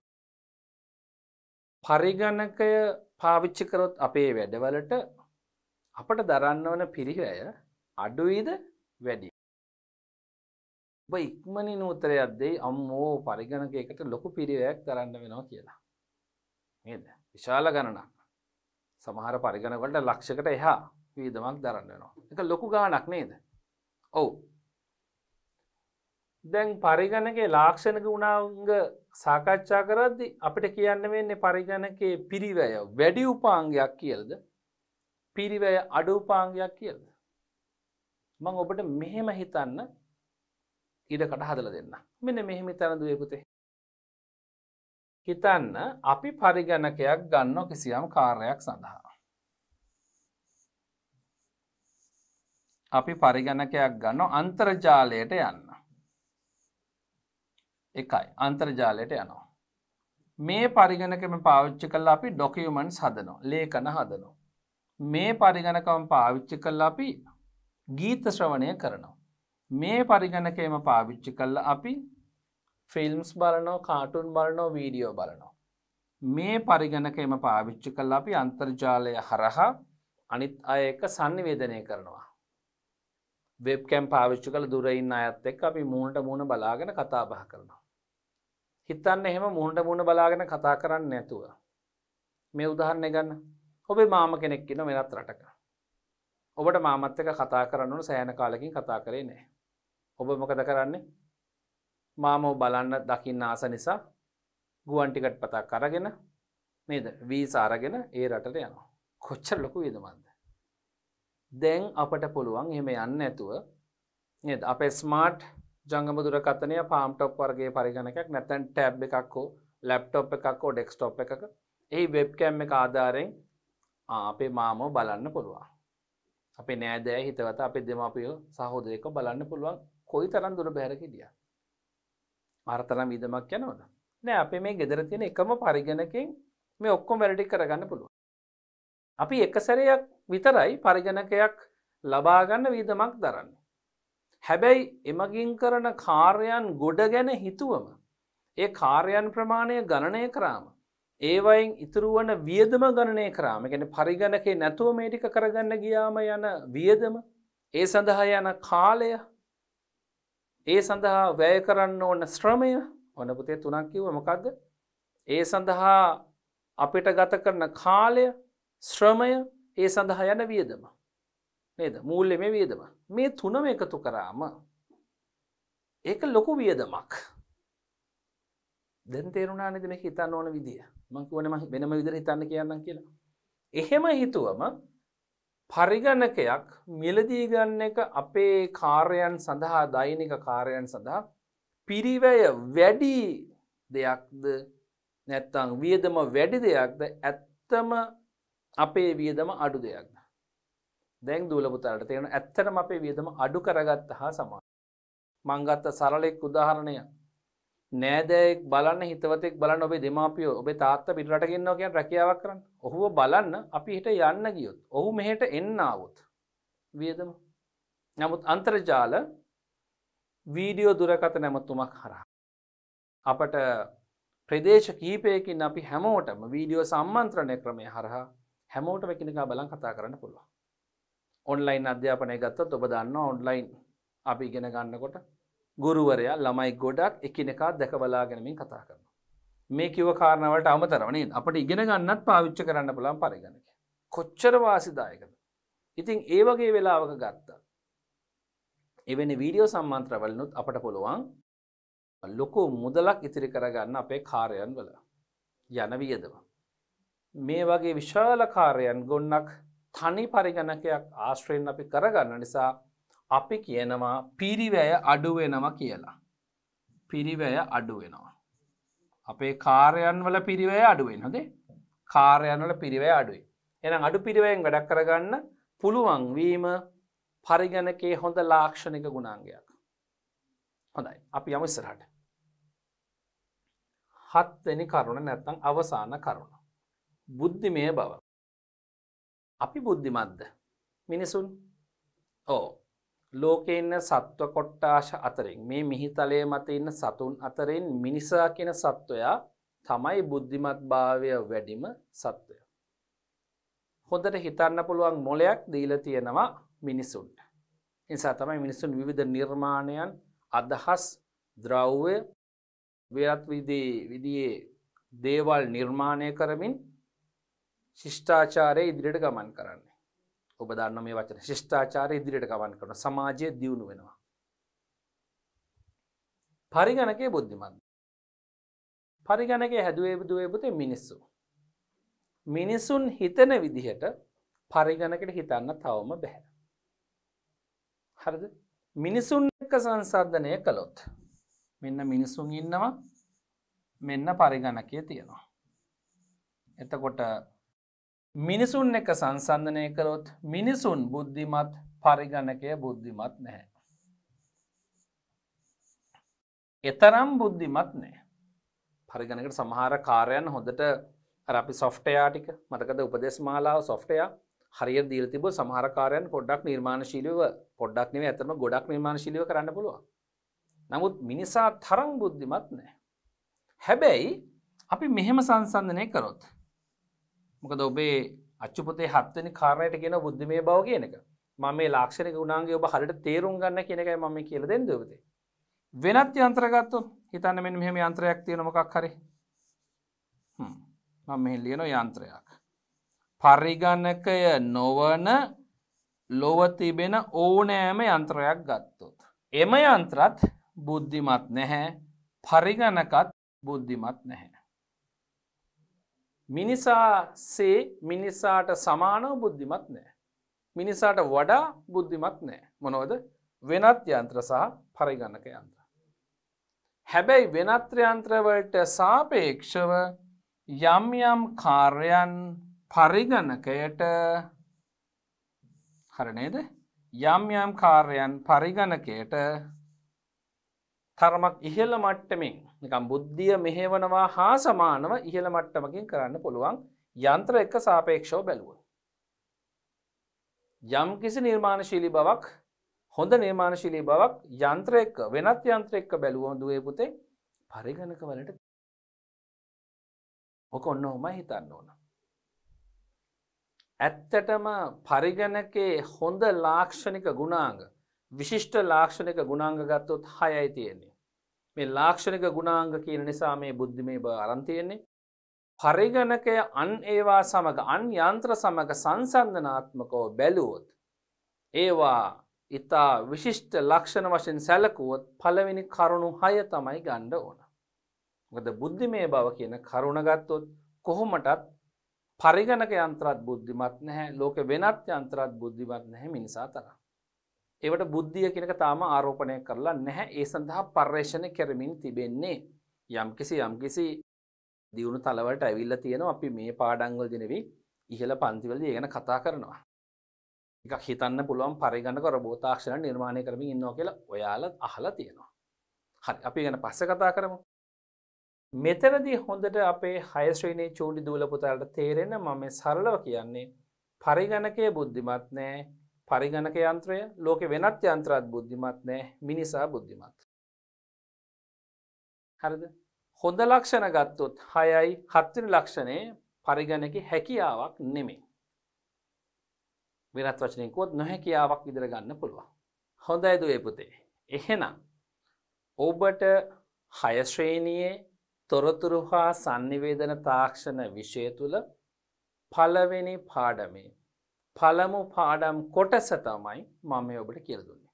පරිගණකය පාවිච්චි කරොත් අපේ වැඩවලට අපට දරන්න වන පිරිවැය අඩුයිද වැඩි ඔබ ඉක්මනි නූතරයක්දේ අම්මෝ පරිගණකයකට ලොකු පිරිවයක් දරන්න වෙනවා කියලා නේද විශාල ගණනක් සමහර පරිගණකොට ලක්ෂකට එහා වීදමක් දරන්න වෙනවා එක ලොකු ගානක් නේද ඔවු දැන් පරිගණගේ ලාක්ෂණක උනාංග සාකච්ඡා කරද්දි අපිට කියන්න වෙන්නේ පරිගණකේ පිරිවය වැඩි උපාංගයක් කියලද පිරිවය අඩු උපාංගයක් කියලද මං ඔබට මෙහෙම හිතන්න ඉඩකට හදල දෙන්න මෙන්න මෙහෙමි තැනදුවපුතේ හිතන්න අපි පරිගණකයක් ගන්න කිසියම් කාර්යක් සඳහා. අපි පරිගණකයක් ගන්න අන්තර්ජාලයට යන්න. එකයි අන්තර්ජාලයට යනවා. මේ පරිගණකම පාවිච්චි කල අපි ඩොකියමන්ස් හදනෝ ලේකන හදනෝ. මේ පරිගණකම පාවිච්චි කල්ල අපි ගීත ශ්‍රවණය කරනවා. මේ පරිගණකේම පාවිච්චි කල්ල අපි ෆිල්ම්ස් බලනෝ කාටුන් බලනෝ වීඩියෝ බලනෝ. මේ පරිගණක එම පාවිච්චි කල් අපි අන්තර්ජාලය හරහා අනිත් අය එක සංනිවේදනය කරනවා. වෙබ්කැම් පාවිච්චි කළ දුරඉන්න අඇත් එක් අපි මූුණට මූුණ බලාගෙන කතා බහ කරනවා. හිතන්න එහෙම මූුණට මූුණ බලාගෙන කතා කරන්න නැතුව. මේ උදහරන්න ගන්න ඔබේ මාම කෙනෙක්කින වෙනත් රටක. ඔබට මාමත්තක කතා කරන්නු සෑන කාලකින් කතා කරේ නෑ. ඔබ මොකද කරන්නේ මාමෝ බලන්න දකින්න ආස නිසා ගුවන්ටිකට් පතක් කරගෙන නේද වීස අරගෙන ඒ රටට යනවා. කොච්චර ලොකු විදමන්ද. දැන් අපට පුළුවන් එහෙම යන්න ඇතුව නද අප ස්මාර්ට් ජංගම දුරකතනය පාම්ටොප් වර්ගේ පරිගණකක් නැතැන් ටැබ් එකක්කෝ ලැප්ටොප් එකක්කෝ ඩෙක්ස්ටොප් එකක එහි වෙබ්කැම් එක ආධාරෙන් අපේ මාමෝ බලන්න පුළුවන්. අපේ නෑදෑ හිතවත අපේ දෙමපියෝ සහෝදයක බලන්න පුළුවන් කොයි තරන් දුර බැහැරකිටියා මහරතරම් විදමක් යනවද නෑ අපේ මේ ගෙදර තියෙන එකම පරිගණකින් මේ ඔක්කොම වැලටි කරගන්න පුළුව. අපි එකසරයක් විතරයි පරිගණකයක් ලබාගන්න විදමක් දරන්න. හැබැයි එමගින් කරන කාර්යන් ගොඩ ගැන හිතුවම ඒ කාර්යන් ප්‍රමාණය ගණනය කරාම ඒවයින් ඉතුරුවන වියදම ගණනය කරාම ගැන පරිගණකේ නැතුව මේටික කරගන්න ගියාම යන වියදම ඒ සඳහා යන කාලය ඒ සඳහා වැය කරන්න ඕන්න ශ්‍රමය වනපුතේ තුනක් කිව්ව මොකක්ද ඒ සඳහා අපිට ගත කරන කාලය ශ්‍රමය ඒ සඳහා යන වියදම නේද මූල්ලෙ මේ වියදම මේ තුනම එකතු කරාම ඒක ලොකු වියදමක් දැන් තේරුණානෙද මේ හිතන්න ඕන විදිිය මංකුවන වෙනම විදිර හිතන්න කියන්න කියලා එහෙම හිතුවම පරිගණකයක් මිලදීගන්න එක අපේ කාර්යන් සඳහා දෛනික කාර්යන් සඳහා පිරිවැය වැඩි දෙයක්ද නැත්තං වියදම වැඩි දෙයක්ද ඇත්තම අපේ වියදම අඩු දෙයක්ද දැන් දූලපුතාට තියෙන ඇත්තටම අපේ වියදම අඩු කරගත්ත හා සමා මංගත්ත සරලෙක් උදාහරණය නෑදෑයෙක් බලන්න හිතවතෙක් බලන්න ඔබේ දෙමාපිය ඔබේ තාත්ත පිටරට ගෙන්න්නවා කියන් රැකියාවක් කරන්න ඔහුව බලන්න අපි හිට යන්න ගියොත් ඔහු මෙහට එන්නාවොත් වියදම නමුත් අන්තර්ජාල වීඩියෝ දුරකත නැමතුමක් හරා අපට ප්‍රදේශ කීපයකින් අපි හැමෝටම වීඩියෝ සම්මන්ත්‍රණය ක්‍රමය හරහා හැමෝට එකනිකා බලන් කතා කරන්න පුළුවන් ඔන්ලයින් අධ්‍යාපනය ගත්තත් ඔබ දන්න ඔන්ලයින් අපි ඉගෙන ගන්නකොට ගුරුවරයා ළමයි ගොඩක් එකනෙකා දැකබලාගෙනමින් කතා කරන. මේ කිව කාරණවට අමතරවනේ අපට ඉගෙන ගන්නත් පාවිච්ච කරන්න පුළන් පරිගණක. කොච්චර වාසිදායකද. ඉතිං ඒ වගේ වෙලාවක ගත්තා. එවැනි වීඩියෝ සම්මන්ත්‍රවලනුත් අපට පුළුවන් ලොකු මුදලක් ඉතිරි කරගන්න අපේ කාරයන් වල යන වියදව. මේ වගේ විශාල කාරයන් ගොන්නක් තනි පරිගණකයක් ආශ්‍රයෙන් අපි කරගන්න නිසා අපි කියනවා පිරිවැය අඩුවෙනම කියලා. පිරිවැය අඩුවෙනවා. අපේ කාරයන් වල පිරිවය අඩුවෙන් හොදේ කාරයන් වල පිරිවය අඩුයි. එනම් අඩු පිරිවයෙන් වැඩක් කරගන්න පුළුවන්වීම පරිගණකේ හොඳ ලාක්ෂණික ගුණාංගයක්. හොඳයි අපි යමස්සරහට. හත්වෙනි කරුණ නැත්තං අවසාන කරුණ. බුද්ධිමය බව. අපි බුද්ධිමත්ද මිනිසුන් ඕ ලෝකෙ ඉන්න සත්ව කොට්ටාශ අතරින් මේ මිහිතලය මත ඉන්න සතුන් අතරින් මිනිසා කෙන සත්වයා තමයි බුද්ධිමත් භාවය වැඩිම සත්වය. හොඳට හිතන්න පුළුවන් මොලයක් දීල තියෙනවා මිනිසුන්ට. නිසා තමයි මිනිසුන් විධ නිර්මාණයන් අදහස් ද්‍රව්‍ය වෙනත් විදේ විදියේ දේවල් නිර්මාණය කරමින් ශිෂ්ඨාචාරය ඉදිරියට ගමන් කරන්නේ. ඔබ දන්න මේ වචන ශිෂ්ඨාචාරය ඉදිරියට ගවන් කරන සමාජය දියුණු වෙනවා. පරිගණකය බුද්ධිමන්ද. පරිගණකය හැදුවේ දුවේපුතේ මිනිස්සු. මිනිසුන් හිතන විදිහට පරිගණකට හිතන්න තවම බැහැ. හරද මිනිසුන් එක සංසර්ධනය කළොත් මෙන්න මිනිසුන් ඉන්නවා මෙන්න පරිගණකය තියෙනවා. එතකොට මිනිසුන් එක සංසන්ධනය කරොත් මිනිසුන් බුද්ධිමත් පරිගණකය බුද්ධිමත් නැහැ. එතරම් බුද්ධිමත් නෑ. පරිගණකට සමහර කාරයන් හොඳට අපි සොෆ්ටයා ටික මතකද උපදෙස් මාලාව සොෆ්ටයා හරිය දීල තිබ සමහරකාරයන් පොඩ්ඩක් නිර්මාණශීලිව පොඩ්ඩක් නේ ඇතම ගොඩක් නිර්මාණශීලිව කරන්න පුළුව. නමුත් මිනිසා තරං බුද්ධිමත් නෑ. හැබැයි අපි මෙහෙම සංසන්ධනය කරොත්. මොකද ඔබේ අච්චුපතේ හත්වනි කාරණයට කියන බුද්ධිමය බව කියන එක මම මේ ලාක්ෂණක උනාන්ගේ ඔබ හරිට තේරුම් ගන්න කියන එකයි මම කියල දෙන්න දවතේ වෙනත් යන්ත්‍රගත්තු හිතන්න මෙ මෙහෙම යන්ත්‍රයක් තියෙන මොකක් හරි මම මෙහි ලියන යන්ත්‍රයක් පරිගණකය නොවන ලොවතිබෙන ඕනෑම යන්ත්‍රයක් ගත්තොත්. එම යන්ත්‍රත් බුද්ධිමත් නැහැ පරිගණකත් බුද්ධිමත් නැහැ. මිනිසා සේ මිනිසාට සමානව බුද්ධිමත් නෑ. මිනිසාට වඩා බුද්ධිමත් නෑ මොනවද වෙනත් යන්ත්‍ර සහ පරිගණක යන්ත්‍ර. හැබැයි වෙනත්‍රයන්ත්‍රවලට සාපේක්ෂව යම් යම් කාර්යන් පරිගණකයට හරනේද යම් යම් කාර්යන් පරිගණකයට තරමක් ඉහළ මට්ටමින් නිකම් බුද්ධිය මෙහෙවනවා හා සමානව ඉහළ මට්ටමකින් කරන්න පුළුවන් යන්ත්‍ර එක සාපේක්ෂව බැලුව. යම් කිසි නිර්මාණශීලි බවක් හොඳ නිර්මාණශීලී බවක් යන්ත්‍ර එක්ක වෙනත් යන්ත්‍ර එක්ක බැලුවම දුවේ පුතේ පරිගණක වලට ඕක ඔන්න හොම හිතන්න ඕන. ඇත්තටම පරිගණකේ හොඳ ලාක්ෂණික ගුණාංග විශිෂ්ට ලාක්ෂණික ගුණාංග ගත්තොත් හයයි තියෙන්නේ. මේ ලාක්ෂණික ගුණාංග කියන නිසා මේ බුද්ධිමේ බ අරන්තියෙන්නේ පරිගණකය අන් ඒවා සමඟ අන් යන්ත්‍ර සමඟ සංසන්ධනාත්මකෝ බැලුවොත් ඒවා ඉතා විශිෂ්ට ලක්ෂණ වශයෙන් සැලකුවොත් පළවෙනි කරුණු හය තමයි ගණ්ඩ ඕන. ගද බුද්ධිමේ බව කියන කරුණගත්තොත් කොහොමටත් පරිගණක යන්ත්‍රත් බුද්ධිමත් නැහැ ලෝක වෙනත් යන්ත්‍රත් බුද්ධිමත් නැහැ මිනිසා තරම්. ඒවට බුද්ධිය කෙනක තාම ආරෝපණය කරලා නැහැ ඒ සඳහා පර්යේෂණ කරමින් තිබෙන්නේ යම්කිසි යම්කිසි දියුණු තලවලට ඇවිල්ලා තියෙනවා අපි මේ පාඩම්වල දිනෙවි ඉහළ පන්තිවලදී ඒ ගැන කතා කරනවා එකක් හිතන්න පුළුවන් පරිගණක රොබෝතාක්ෂණ නිර්මාණය කරමින් ඉන්නවා කියලා ඔයාලා අහලා තියෙනවා හරි අපි ගැන පස්සේ කතා කරමු මෙතනදී හොඳට අපේ හයශ්‍රීණයේ චූඩි දූල පුතාලට තේරෙන මම සරලව කියන්නේ පරිගණකය බුද්ධිමත් නෑ පරිගණක යන්ත්‍රය ලෝක වෙනත් යන්ත්‍රත් බුද්ධිමත් නෑ මිනිසා බුද්ධිමත්. හරද හොඳ ලක්ෂණ ගත්තොත් හයයි හත්තින ලක්ෂණය පරිගණක හැකියාවක් නෙමේ. වෙනත් වචනයකොත් නොහැකියාවක් විදිරගන්න පුළුවන්. හොඳ ඇද ඒපුතේ. එහෙනම් ඔබට හයශ්‍රේණයේ තොරතුරු හා සන්නිවේදන තාක්ෂණ විෂය තුළ පලවෙනි පාඩමේ පළමු පාඩම් කොටස තමයි මම ඔබට කියල් දුන්නේ.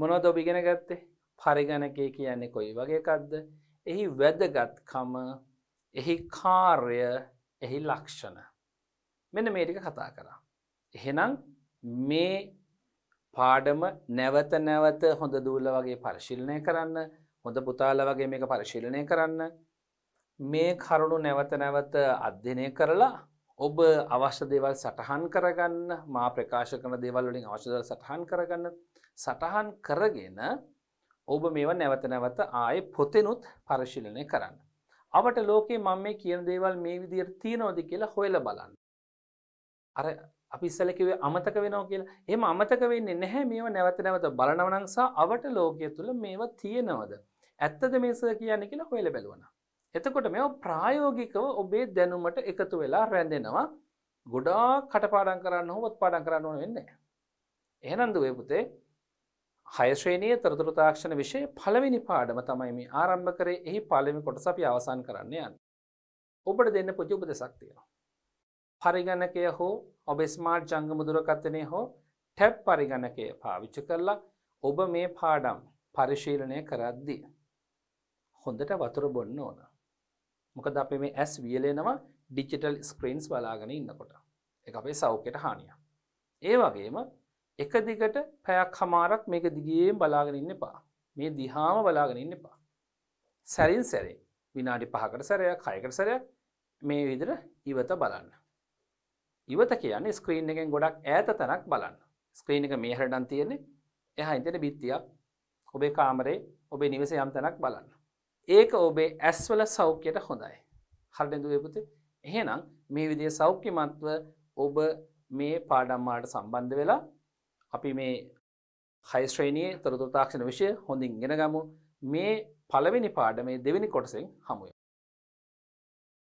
මොනොද ඔබිගෙන ගත්තේ පරිගණකය කියන්නේ කොයි වගේකක්ද එහි වැදගත්කම එහි කාර්ය එහි ලක්ෂණ මෙන මේටික කතා කරා. එහෙනම් මේ පාඩම නැවත නැවත හොඳ දූල වගේ පරිශිල්නය කරන්න හොඳ පුතාල වගේ මේක පරිශිලනය කරන්න මේ කරුණු නැවත නැවත අධ්‍යනය කරලා ඔබ අවශ්‍ය දේවල් සටහන් කරගන්න මා ප්‍රකාශ කරන දේවල් වලින් අවශ්‍යදල් සටහන් කරගන්න සටහන් කරගෙන ඔබ මේවා නැවත නැවත ආය පොතෙනුත් පරිශිලනය කරන්න. අවට ලෝකේ මම මේ කියන දේවල් මේ විදිර තියනෝද කියලා හොයල බලන්න. අර අපිස්සලකිවේ අමතක වෙනෝ කියලා එම අමතක වෙන්නේ නැහැ මේව නැවත නැවත බලනවනංසා අවට ලෝකය තුළ මේවා තියෙනවද. ඇත්තද මේස කියන්නේ කියලා හොයල බැලුවනා. එතකොට මෙ ප්‍රායෝගිකව ඔබේ දැනුමට එකතු වෙලා රැඳෙනවා ගොඩා කටපාඩන් කරන්න හොත් පාඩන් කරන්න ඕන වෙන්න. එහනන්දු වේපුතේ හයශ්‍රේණය තොරතුර තාක්ෂණ විශෂය පළවෙනි පාඩම තමයි මේ ආරම්භ කරේ එහි පලමි කොට සපි අවසන් කරන්න යන්න. ඔබට දෙන්න පුති උපද සක්තියවා. පරිගණකය හෝ ඔබ ස්මාර්ට් ජංගම දුරකත්තනය හෝ ටැප් පරිගණකය පාවිච්ච කරලා ඔබ මේ පාඩම් පරිශීලනය කරද්දී. හොඳට වතුර බොන්න ඕනා. මොකද අපේ මේ ඇස් වියලෙනවා ඩිජිටල් ස්ක්‍රීන්ස් බලාගෙන ඉන්නකොට එක අපේ සෞඛ්‍යයට හානිය. ඒ වගේම එක දිගට පැයක් හමාරක් මේක දිගියෙන් බලාගෙන ඉන්න එපා මේ දිහාම බලාගෙන ඉන්න එපා. සැරින් සැරේ විනාඩි පහකට සැරයක් කයකට සැරයක් මේ විදිර ඉවත බලන්න. ඉවත කියන්නේ ස්ක්‍රීන් එකෙන් ගොඩක් ඈත තැනක් බලන්න ස්ක්‍රීන් එක මේ හරඩන් තියෙන්නේ එහ ඉදිට බිත්තියක් ඔබේ කාමරේ ඔබේ නිවස යම් තැනක් බලන්න. ඒක ඔබේ ඇස්වල සෞඛ්‍යයට හොඳයි. හල්ඩඳු එපුති එහෙනම් මේ විදිය සෞඛ්‍ය මත්ව ඔබ මේ පාඩම්මාට සම්බන්ධ වෙලා අපි මේ හයිස්ශ්‍රේණයේ තොරතු තාක්ෂණ විෂය හොඳින් ගෙන ගමු මේ පළවෙනි පාඩමේ දෙවිනි කොටසිෙන් හමුුව.